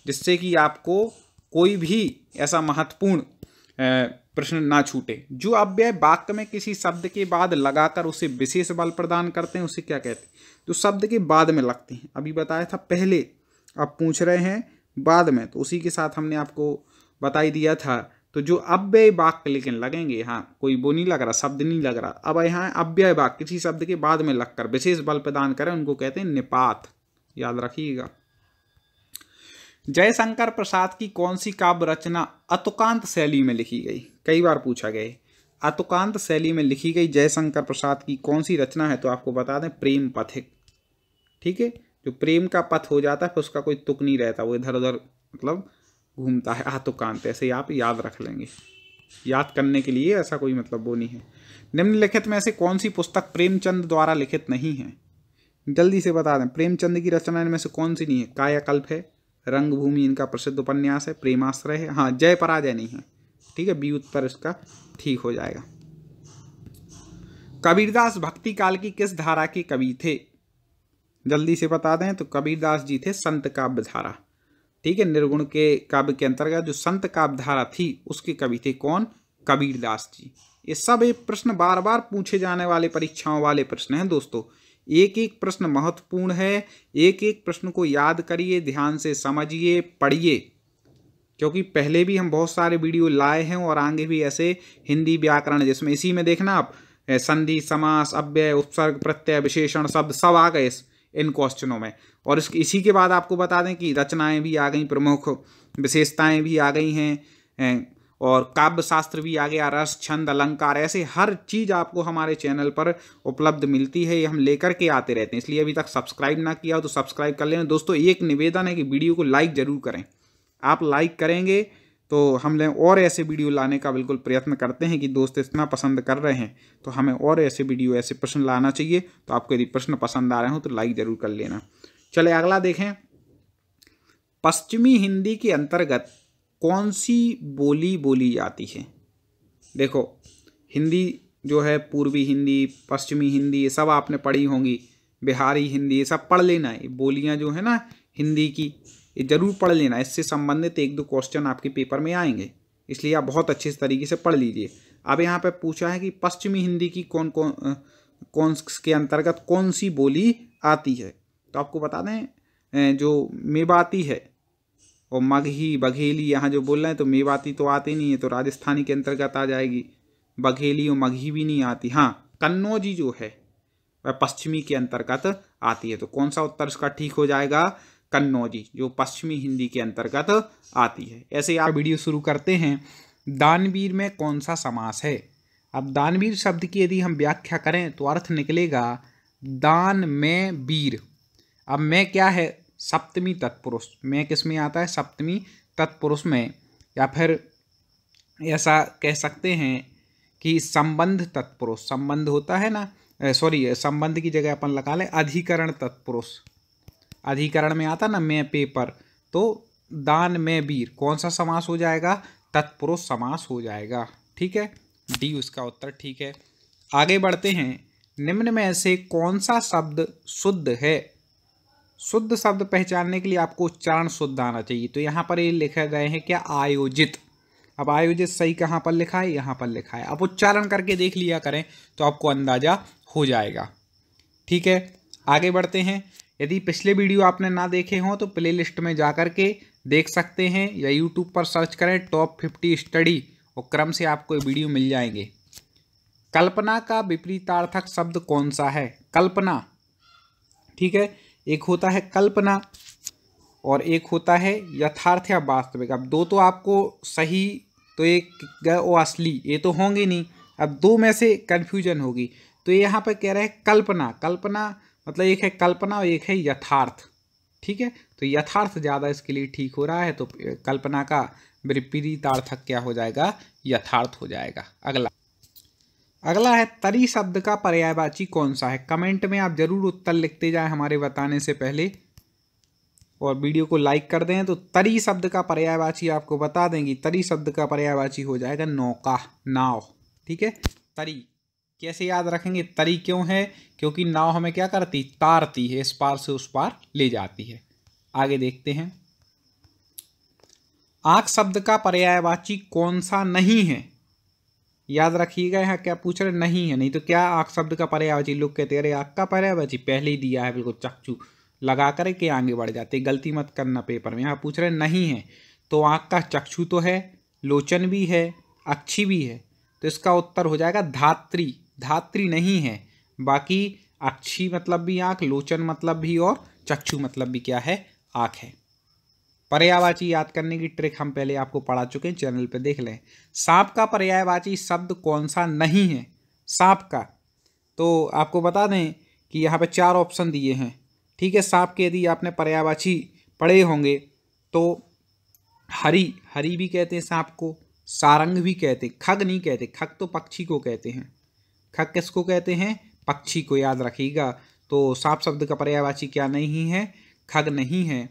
जिससे कि आपको कोई भी ऐसा महत्वपूर्ण प्रश्न ना छूटे जो अव्यय वाक्य में किसी शब्द के बाद लगाकर उसे विशेष बल प्रदान करते हैं उसे क्या कहते हैं जो तो शब्द के बाद में लगते हैं अभी बताया था पहले अब पूछ रहे हैं बाद में तो उसी के साथ हमने आपको बताई दिया था तो जो अव्यय वाक्य लेकिन लगेंगे हाँ कोई वो नहीं लग रहा शब्द नहीं लग रहा अब यहाँ अव्यय वाक्य किसी शब्द के बाद में लगकर विशेष बल प्रदान करें उनको कहते हैं निपात याद रखिएगा जयशंकर प्रसाद की कौन सी काव्य रचना अतुकांत शैली में लिखी गई कई बार पूछा गया अतुकांत शैली में लिखी गई जयशंकर प्रसाद की कौन सी रचना है तो आपको बता दें प्रेम पथिक ठीक है जो प्रेम का पथ हो जाता है फिर उसका कोई तुक नहीं रहता वो इधर उधर मतलब घूमता है अतुकांत ऐसे आप याद रख लेंगे याद करने के लिए ऐसा कोई मतलब वो नहीं है निम्नलिखित में से कौन सी पुस्तक प्रेमचंद द्वारा लिखित नहीं है जल्दी से बता दें प्रेमचंद की रचना इनमें से कौन सी नहीं है कायाकल्प है रंगभूमि इनका प्रसिद्ध उपन्यास है प्रेमाश्रय है हाँ जय पराजय नहीं है ठीक है बी उत्तर इसका ठीक हो जाएगा कबीरदास भक्ति काल की किस धारा के कवि थे जल्दी से बता दें तो कबीरदास जी थे संत काव्य धारा ठीक है निर्गुण के काव्य के अंतर्गत जो संत काव्य धारा थी उसके कवि थे कौन कबीरदास जी ये सब ये प्रश्न बार बार पूछे जाने वाले परीक्षाओं वाले प्रश्न हैं दोस्तों एक एक प्रश्न महत्वपूर्ण है एक एक प्रश्न को याद करिए ध्यान से समझिए पढ़िए क्योंकि पहले भी हम बहुत सारे वीडियो लाए हैं और आगे भी ऐसे हिंदी व्याकरण जिसमें इसी में देखना आप संधि समास अव्यय उपसर्ग प्रत्यय विशेषण शब्द सब आ गए इन क्वेश्चनों में और इस इसी के बाद आपको बता दें कि रचनाएं भी आ गई प्रमुख विशेषताएं भी आ गई हैं और काव्य शास्त्र भी आ गया रस छंद अलंकार ऐसे हर चीज़ आपको हमारे चैनल पर उपलब्ध मिलती है ये हम लेकर के आते रहते हैं इसलिए अभी तक सब्सक्राइब ना किया हो तो सब्सक्राइब कर लेना दोस्तों एक निवेदन है कि वीडियो को लाइक ज़रूर करें आप लाइक करेंगे तो हम और ऐसे वीडियो लाने का बिल्कुल प्रयत्न करते हैं कि दोस्त इतना पसंद कर रहे हैं तो हमें और ऐसे वीडियो ऐसे प्रश्न लाना चाहिए तो आपको यदि प्रश्न पसंद आ रहे हो तो लाइक ज़रूर कर लेना चले अगला देखें पश्चिमी हिंदी के अंतर्गत कौन सी बोली बोली जाती है देखो हिंदी जो है पूर्वी हिंदी पश्चिमी हिंदी ये सब आपने पढ़ी होंगी बिहारी हिंदी ये सब पढ़ लेना है बोलियाँ जो है ना हिंदी की ये ज़रूर पढ़ लेना इससे संबंधित एक दो क्वेश्चन आपके पेपर में आएंगे इसलिए आप बहुत अच्छे तरीके से पढ़ लीजिए अब यहाँ पर पूछा है कि पश्चिमी हिंदी की कौन कौन कौन के अंतर्गत कौन सी बोली आती है तो आपको बता दें जो मेवाती है और मगही बघेली यहाँ जो बोल रहे हैं तो मेवाती तो आती नहीं है तो राजस्थानी के अंतर्गत आ जाएगी बघेली और मगही भी नहीं आती हाँ कन्नौजी जो है वह पश्चिमी के अंतर्गत आती है तो कौन सा उत्तर इसका ठीक हो जाएगा कन्नौजी जो पश्चिमी हिंदी के अंतर्गत आती है ऐसे आप वीडियो शुरू करते हैं दानवीर में कौन सा समास है अब दानवीर शब्द की यदि हम व्याख्या करें तो अर्थ निकलेगा दान में वीर अब मैं क्या है सप्तमी तत्पुरुष में किस में आता है सप्तमी तत्पुरुष में या फिर ऐसा कह सकते हैं कि संबंध तत्पुरुष संबंध होता है ना सॉरी संबंध की जगह अपन लगा लें अधिकरण तत्पुरुष अधिकरण में आता ना मैं पेपर तो दान में वीर कौन सा समास हो जाएगा तत्पुरुष समास हो जाएगा ठीक है डी उसका उत्तर ठीक है आगे बढ़ते हैं निम्न में से कौन सा शब्द शुद्ध है शुद्ध शब्द पहचानने के लिए आपको उच्चारण शुद्ध आना चाहिए तो यहाँ पर ये लिखे गए हैं क्या आयोजित अब आयोजित सही कहाँ पर लिखा है यहाँ पर लिखा है अब उच्चारण करके देख लिया करें तो आपको अंदाज़ा हो जाएगा ठीक है आगे बढ़ते हैं यदि पिछले वीडियो आपने ना देखे हों तो लिस्ट में जा कर के देख सकते हैं या यूट्यूब पर सर्च करें टॉप फिफ्टी स्टडी और क्रम से आपको वीडियो मिल जाएंगे कल्पना का विपरीतार्थक शब्द कौन सा है कल्पना ठीक है एक होता है कल्पना और एक होता है यथार्थ या वास्तविक अब दो तो आपको सही तो एक वो असली ये तो होंगे नहीं अब दो में से कन्फ्यूजन होगी तो ये यहाँ पर कह रहे हैं कल्पना कल्पना मतलब एक है कल्पना और एक है यथार्थ ठीक है तो यथार्थ ज़्यादा इसके लिए ठीक हो रहा है तो कल्पना का विपरीतार्थक क्या हो जाएगा यथार्थ हो जाएगा अगला अगला है तरी शब्द का पर्यायवाची कौन सा है कमेंट में आप ज़रूर उत्तर लिखते जाएं हमारे बताने से पहले और वीडियो को लाइक कर दें तो तरी शब्द का पर्यायवाची आपको बता देंगी तरी शब्द का पर्यायवाची हो जाएगा नौका नाव ठीक है तरी कैसे याद रखेंगे तरी क्यों है क्योंकि नाव हमें क्या करती तारती है इस पार से उस पार ले जाती है आगे देखते हैं आंख शब्द का पर्यायवाची कौन सा नहीं है याद रखिएगा यहाँ क्या पूछ रहे नहीं है नहीं तो क्या आँख शब्द का पर्यावची लुक के तेरे आँख का पर्यावची पहले ही दिया है बिल्कुल चक्चू लगा कर के आगे बढ़ जाते गलती मत करना पेपर में यहाँ पूछ रहे नहीं है तो आँख का चक्षु तो है लोचन भी है अच्छी भी है तो इसका उत्तर हो जाएगा धात्री धात्री नहीं है बाकी अक्षी मतलब भी आँख लोचन मतलब भी और चक्षु मतलब भी क्या है आँख है पर्यायवाची याद करने की ट्रिक हम पहले आपको पढ़ा चुके हैं चैनल पर देख लें सांप का पर्यायवाची शब्द कौन सा नहीं है सांप का तो आपको बता दें कि यहाँ पर चार ऑप्शन दिए हैं ठीक है सांप के यदि आपने पर्यायवाची पढ़े होंगे तो हरी हरी भी कहते हैं सांप को सारंग भी कहते हैं खग नहीं कहते खग तो पक्षी को कहते हैं खग किसको कहते हैं पक्षी को याद रखिएगा तो सांप शब्द का पर्यायवाची क्या नहीं है खग नहीं है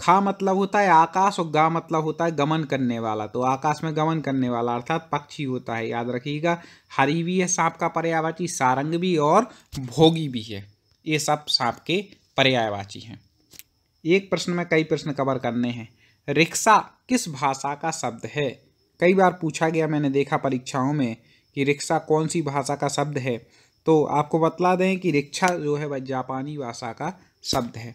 खा मतलब होता है आकाश और गा मतलब होता है गमन करने वाला तो आकाश में गमन करने वाला अर्थात पक्षी होता है याद रखिएगा हरी भी है सांप का पर्यायवाची सारंग भी और भोगी भी है ये सब सांप के पर्यायवाची हैं एक प्रश्न में कई प्रश्न कवर करने हैं रिक्शा किस भाषा का शब्द है कई बार पूछा गया मैंने देखा परीक्षाओं में कि रिक्शा कौन सी भाषा का शब्द है तो आपको बतला दें कि रिक्शा जो है वह जापानी भाषा का शब्द है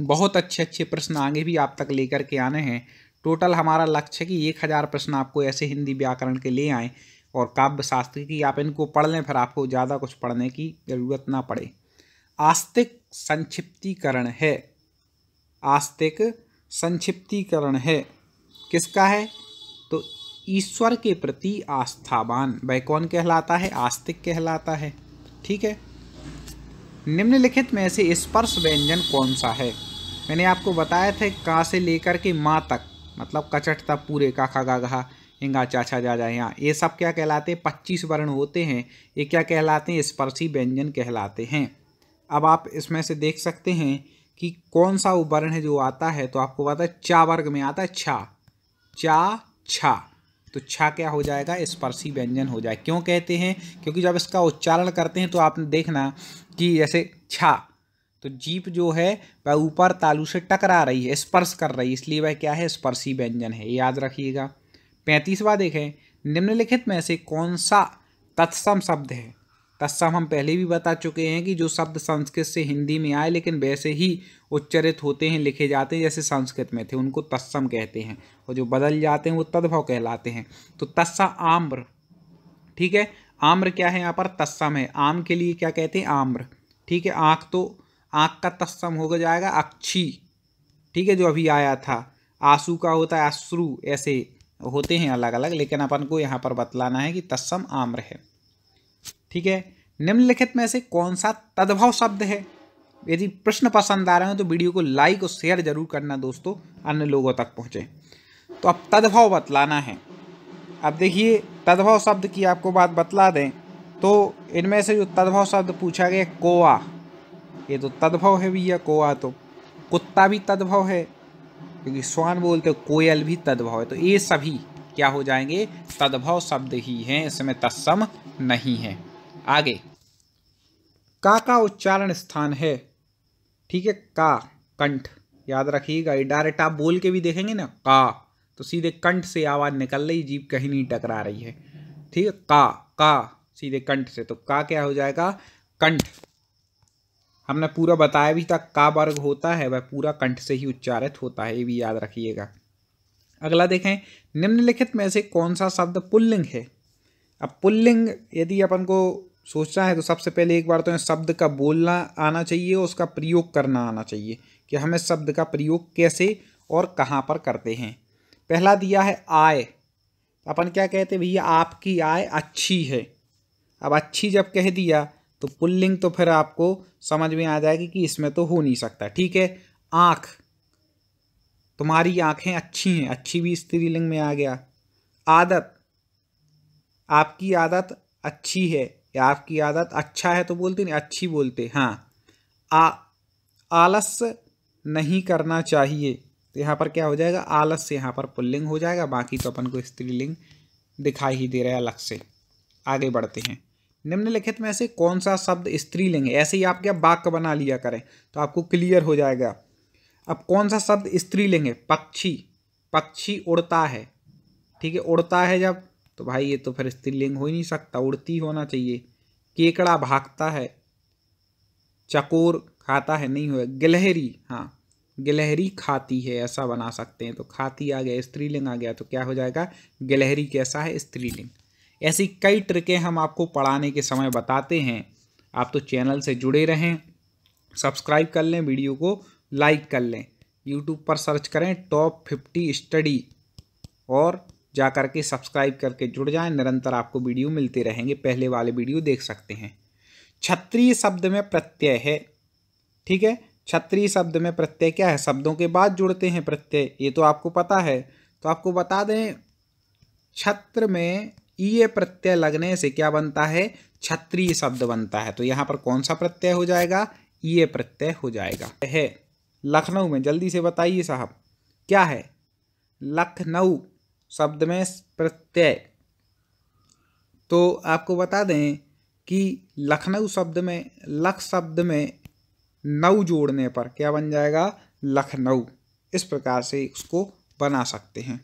बहुत अच्छे अच्छे प्रश्न आगे भी आप तक लेकर के आने हैं टोटल हमारा लक्ष्य है कि एक हज़ार प्रश्न आपको ऐसे हिंदी व्याकरण के ले आएँ और काव्य शास्त्र की आप इनको पढ़ लें फिर आपको ज़्यादा कुछ पढ़ने की ज़रूरत ना पड़े आस्तिक संक्षिप्तीकरण है आस्तिक संक्षिप्तीकरण है किसका है तो ईश्वर के प्रति आस्थावान वह कौन कहलाता है आस्तिक कहलाता है ठीक है निम्नलिखित में से स्पर्श व्यंजन कौन सा है मैंने आपको बताया था का से लेकर के माँ तक मतलब कचट तक पूरे का खागा गा इंगा चाचा जा जा यहाँ ये सब क्या कहलाते हैं पच्चीस वर्ण होते हैं ये क्या कहलाते हैं स्पर्शी व्यंजन कहलाते हैं अब आप इसमें से देख सकते हैं कि कौन सा वो वर्ण है जो आता है तो आपको पता है चा वर्ग में आता है छा चा छा तो छा क्या हो जाएगा स्पर्शी व्यंजन हो जाए क्यों कहते हैं क्योंकि जब इसका उच्चारण करते हैं तो आपने देखना कि जैसे छा तो जीप जो है वह ऊपर तालू से टकरा रही है स्पर्श कर रही है इसलिए वह क्या है स्पर्शी व्यंजन है याद रखिएगा पैंतीसवा देखें निम्नलिखित में से कौन सा तत्सम शब्द है तत्सम हम पहले भी बता चुके हैं कि जो शब्द संस्कृत से हिंदी में आए लेकिन वैसे ही उच्चरित होते हैं लिखे जाते हैं जैसे संस्कृत में थे उनको तत्सम कहते हैं और जो बदल जाते हैं वो तद्भव कहलाते हैं तो तत्सा आम्र ठीक है आम्र क्या है यहाँ पर तस्सम है आम के लिए क्या कहते हैं आम्र ठीक है आँख तो आँख का तस्सम हो जाएगा अक्षी ठीक है जो अभी आया था आंसू का होता है अश्रु ऐसे होते हैं अलग अलग लेकिन अपन को यहाँ पर बतलाना है कि तस्सम आम्र है ठीक है निम्नलिखित में से कौन सा तद्भव शब्द है यदि प्रश्न पसंद आ रहे हो तो वीडियो को लाइक और शेयर जरूर करना दोस्तों अन्य लोगों तक पहुँचे तो अब तद्भव बतलाना है अब देखिए तद्भव शब्द की आपको बात बतला दें तो इनमें से जो तद्भव शब्द पूछा गया कोआ ये तो तद्भव है भैया कोआ तो कुत्ता भी तद्भव है क्योंकि स्वान बोलते कोयल भी तद्भव है तो ये सभी क्या हो जाएंगे तद्भव शब्द ही हैं इसमें तत्सम नहीं है आगे का का उच्चारण स्थान है ठीक है का कंठ याद रखिएगा ये डायरेक्ट आप बोल के भी देखेंगे ना का तो सीधे कंठ से आवाज़ निकल रही जीप कहीं नहीं टकरा रही है ठीक है का का सीधे कंठ से तो का क्या हो जाएगा कंठ हमने पूरा बताया भी था का वर्ग होता है वह पूरा कंठ से ही उच्चारित होता है ये भी याद रखिएगा अगला देखें निम्नलिखित में से कौन सा शब्द पुल्लिंग है अब पुल्लिंग यदि अपन को सोचना है तो सबसे पहले एक बार तो शब्द का बोलना आना चाहिए और उसका प्रयोग करना आना चाहिए कि हमें शब्द का प्रयोग कैसे और कहाँ पर करते हैं पहला दिया है आय अपन क्या कहते भैया आपकी आय अच्छी है अब अच्छी जब कह दिया तो पुल्लिंग तो फिर आपको समझ में आ जाएगी कि इसमें तो हो नहीं सकता ठीक है आँख तुम्हारी आँखें अच्छी हैं अच्छी भी स्त्रीलिंग में आ गया आदत आपकी आदत अच्छी है या आपकी आदत अच्छा है तो बोलते नहीं अच्छी बोलते हाँ आ आलस नहीं करना चाहिए तो यहाँ पर क्या हो जाएगा आलस से यहाँ पर पुल्लिंग हो जाएगा बाकी तो अपन को स्त्रीलिंग दिखाई ही दे रहा है अलग से आगे बढ़ते हैं निम्नलिखित में से कौन सा शब्द स्त्रीलिंग है ऐसे ही आप क्या वाक्य बना लिया करें तो आपको क्लियर हो जाएगा अब कौन सा शब्द स्त्रीलिंग है पक्षी पक्षी उड़ता है ठीक है उड़ता है जब तो भाई ये तो फिर स्त्रीलिंग हो ही नहीं सकता उड़ती होना चाहिए केकड़ा भागता है चकोर खाता है नहीं हुआ गिलहरी हाँ गिलहरी खाती है ऐसा बना सकते हैं तो खाती आ गया स्त्रीलिंग आ गया तो क्या हो जाएगा गिलहरी कैसा है स्त्रीलिंग ऐसी कई ट्रिकें हम आपको पढ़ाने के समय बताते हैं आप तो चैनल से जुड़े रहें सब्सक्राइब कर लें वीडियो को लाइक कर लें यूट्यूब पर सर्च करें टॉप फिफ्टी स्टडी और जा कर के सब्सक्राइब करके जुड़ जाएं निरंतर आपको वीडियो मिलते रहेंगे पहले वाले वीडियो देख सकते हैं क्षत्रिय शब्द में प्रत्यय है ठीक है क्षत्रिय शब्द में प्रत्यय क्या है शब्दों के बाद जुड़ते हैं प्रत्यय ये तो आपको पता है तो आपको बता दें छत्र में ये प्रत्यय लगने से क्या बनता है क्षत्रिय शब्द बनता है तो यहाँ पर कौन सा प्रत्यय हो जाएगा ये प्रत्यय हो जाएगा है लखनऊ में जल्दी से बताइए साहब क्या है लखनऊ शब्द में प्रत्यय तो आपको बता दें कि लखनऊ शब्द में लख शब्द में नऊ जोड़ने पर क्या बन जाएगा लखनऊ इस प्रकार से उसको बना सकते हैं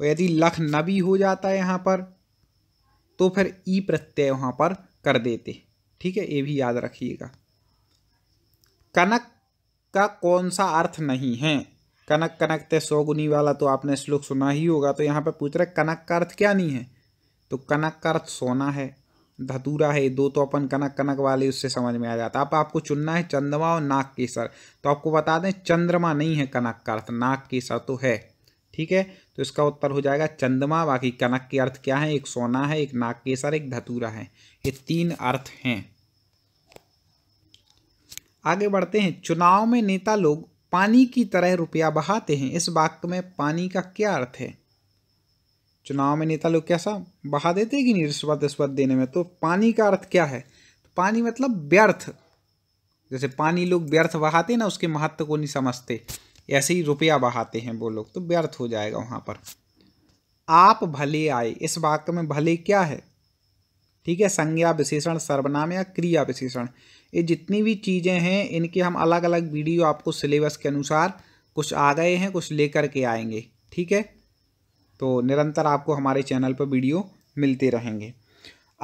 और यदि लखनवी हो जाता है यहाँ पर तो फिर ई प्रत्यय वहाँ पर कर देते ठीक है ये भी याद रखिएगा कनक का कौन सा अर्थ नहीं है कनक कनक ते सौगुनी वाला तो आपने श्लोक सुना ही होगा तो यहाँ पर पूछ रहे कनक का अर्थ क्या नहीं है तो कनक का अर्थ सोना है धतूरा है दो तो अपन कनक कनक वाले उससे समझ में आ जाता अब आपको चुनना है चंद्रमा और नाग केसर तो आपको बता दें चंद्रमा नहीं है कनक का अर्थ नाग केसर तो है ठीक है तो इसका उत्तर हो जाएगा चंद्रमा बाकी कनक के अर्थ क्या है एक सोना है एक नाग केसर एक धतूरा है ये तीन अर्थ हैं आगे बढ़ते हैं चुनाव में नेता लोग पानी की तरह रुपया बहाते हैं इस वाक्य में पानी का क्या अर्थ है चुनाव में नेता लोग कैसा बहा देते कि नहीं रिश्वत रिश्वत देने में तो पानी का अर्थ क्या है तो पानी मतलब व्यर्थ जैसे पानी लोग व्यर्थ बहाते ना उसके महत्व को नहीं समझते ऐसे ही रुपया बहाते हैं वो लोग तो व्यर्थ हो जाएगा वहाँ पर आप भले आए इस वाक्य में भले क्या है ठीक है संज्ञा विशेषण सर्वनाम या क्रिया विशेषण ये जितनी भी चीज़ें हैं इनके हम अलग अलग वीडियो आपको सिलेबस के अनुसार कुछ आ गए हैं कुछ लेकर के आएंगे ठीक है तो निरंतर आपको हमारे चैनल पर वीडियो मिलते रहेंगे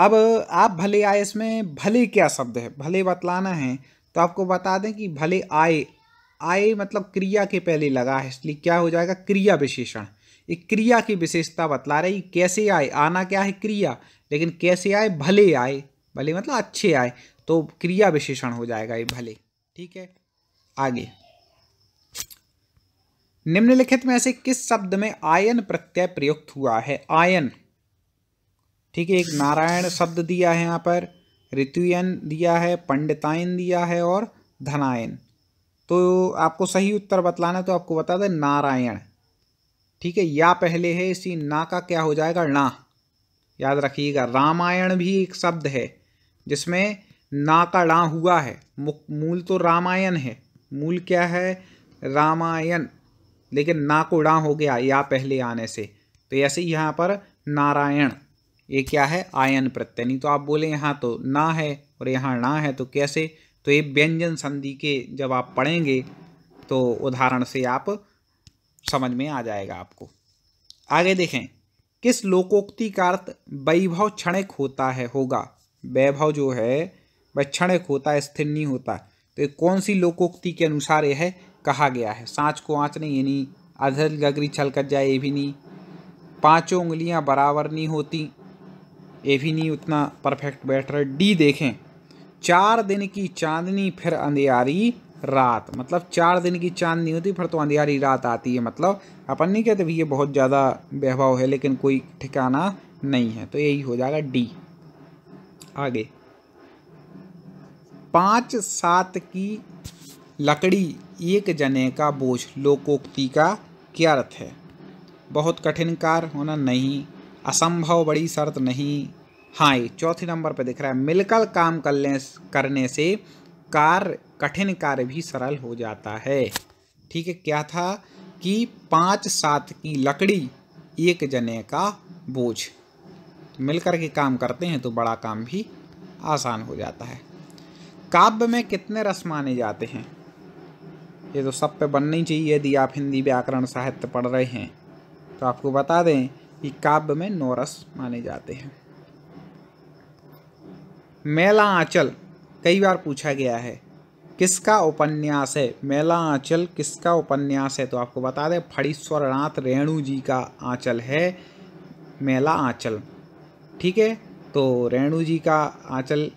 अब आप भले आए इसमें भले क्या शब्द है भले बतलाना है तो आपको बता दें कि भले आए आए मतलब क्रिया के पहले लगा है इसलिए क्या हो जाएगा क्रिया विशेषण एक क्रिया की विशेषता बतला रही कैसे आए आना क्या है क्रिया लेकिन कैसे आए भले आए भले मतलब अच्छे आए तो क्रिया विशेषण हो जाएगा ये भले ठीक है आगे निम्नलिखित में से किस शब्द में आयन प्रत्यय प्रयुक्त हुआ है आयन ठीक है एक नारायण शब्द दिया है यहाँ पर ऋतुयन दिया है पंडितायन दिया है और धनायन तो आपको सही उत्तर बतलाना तो आपको बता दें नारायण ठीक है या पहले है इसी ना का क्या हो जाएगा ना याद रखिएगा रामायण भी एक शब्द है जिसमें ना का ना हुआ है मूल तो रामायण है मूल क्या है रामायण लेकिन नाकुड़ा हो गया या पहले आने से तो ऐसे ही यहाँ पर नारायण ये क्या है आयन प्रत्यय नहीं तो आप बोले यहाँ तो ना है और यहाँ ना है तो कैसे तो ये व्यंजन संधि के जब आप पढ़ेंगे तो उदाहरण से आप समझ में आ जाएगा आपको आगे देखें किस लोकोक्ति का अर्थ वैभव क्षणिक होता है होगा वैभव जो है वह क्षणिक होता है स्थिर नहीं होता तो कौन सी लोकोक्ति के अनुसार यह है कहा गया है सांच को आँच नहीं ये नहीं अधर गगरी कर जाए ये भी नहीं पांचों उंगलियां बराबर नहीं होती ये भी नहीं उतना परफेक्ट बैठ रहा डी देखें चार दिन की चांदनी फिर अंधेरी रात मतलब चार दिन की चांदनी होती फिर तो अंधेरी रात आती है मतलब अपन नहीं कहते भैया बहुत ज़्यादा बहभाव है लेकिन कोई ठिकाना नहीं है तो यही हो जाएगा डी आगे पाँच सात की लकड़ी एक जने का बोझ लोकोक्ति का क्या अर्थ है बहुत कठिन कार्य होना नहीं असंभव बड़ी शर्त नहीं हाँ ये चौथे नंबर पर दिख रहा है मिलकर काम करने करने से कार्य कठिन कार्य भी सरल हो जाता है ठीक है क्या था कि पाँच सात की लकड़ी एक जने का बोझ मिलकर के काम करते हैं तो बड़ा काम भी आसान हो जाता है काव्य में कितने रस माने जाते हैं ये तो सब पे बननी चाहिए यदि आप हिंदी व्याकरण साहित्य पढ़ रहे हैं तो आपको बता दें कि काव्य में नौरस माने जाते हैं मेला आंचल कई बार पूछा गया है किसका उपन्यास है मेला आंचल किसका उपन्यास है तो आपको बता दें फड़ीश्वरनाथ रेणु जी का आंचल है मेला आंचल ठीक है तो रेणु जी का आंचल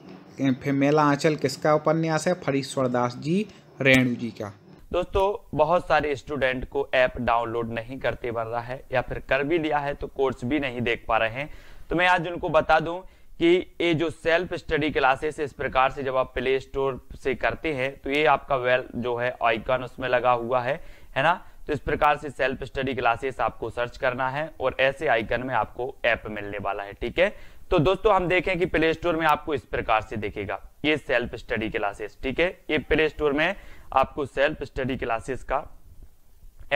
मेला आंचल किसका उपन्यास है फरीश्वरदास जी रेणु जी का दोस्तों बहुत सारे स्टूडेंट को ऐप डाउनलोड नहीं करते बन रहा है या फिर कर भी लिया है तो कोर्स भी नहीं देख पा रहे हैं तो मैं आज उनको बता दूं कि ये जो सेल्फ स्टडी क्लासेस इस प्रकार से जब आप प्ले स्टोर से करते हैं तो ये आपका वेल जो है आइकन उसमें लगा हुआ है है ना तो इस प्रकार से सेल्फ स्टडी क्लासेस आपको सर्च करना है और ऐसे आइकन में आपको ऐप मिलने वाला है ठीक है तो दोस्तों हम देखें कि प्ले स्टोर में आपको इस प्रकार से देखेगा ये सेल्फ स्टडी क्लासेस ठीक है ये प्ले स्टोर में आपको सेल्फ स्टडी क्लासेस का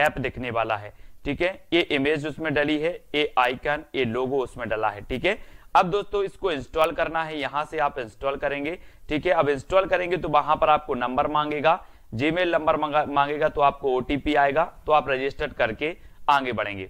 ऐप दिखने वाला है ठीक है ये इमेज उसमें डली है ये आइकन ये लोगो उसमें डला है ठीक है अब दोस्तों इसको इंस्टॉल करना है यहां से आप इंस्टॉल करेंगे ठीक है अब इंस्टॉल करेंगे तो वहां पर आपको नंबर मांगेगा जीमेल नंबर मांगेगा तो आपको ओटीपी आएगा तो आप रजिस्टर्ड करके आगे बढ़ेंगे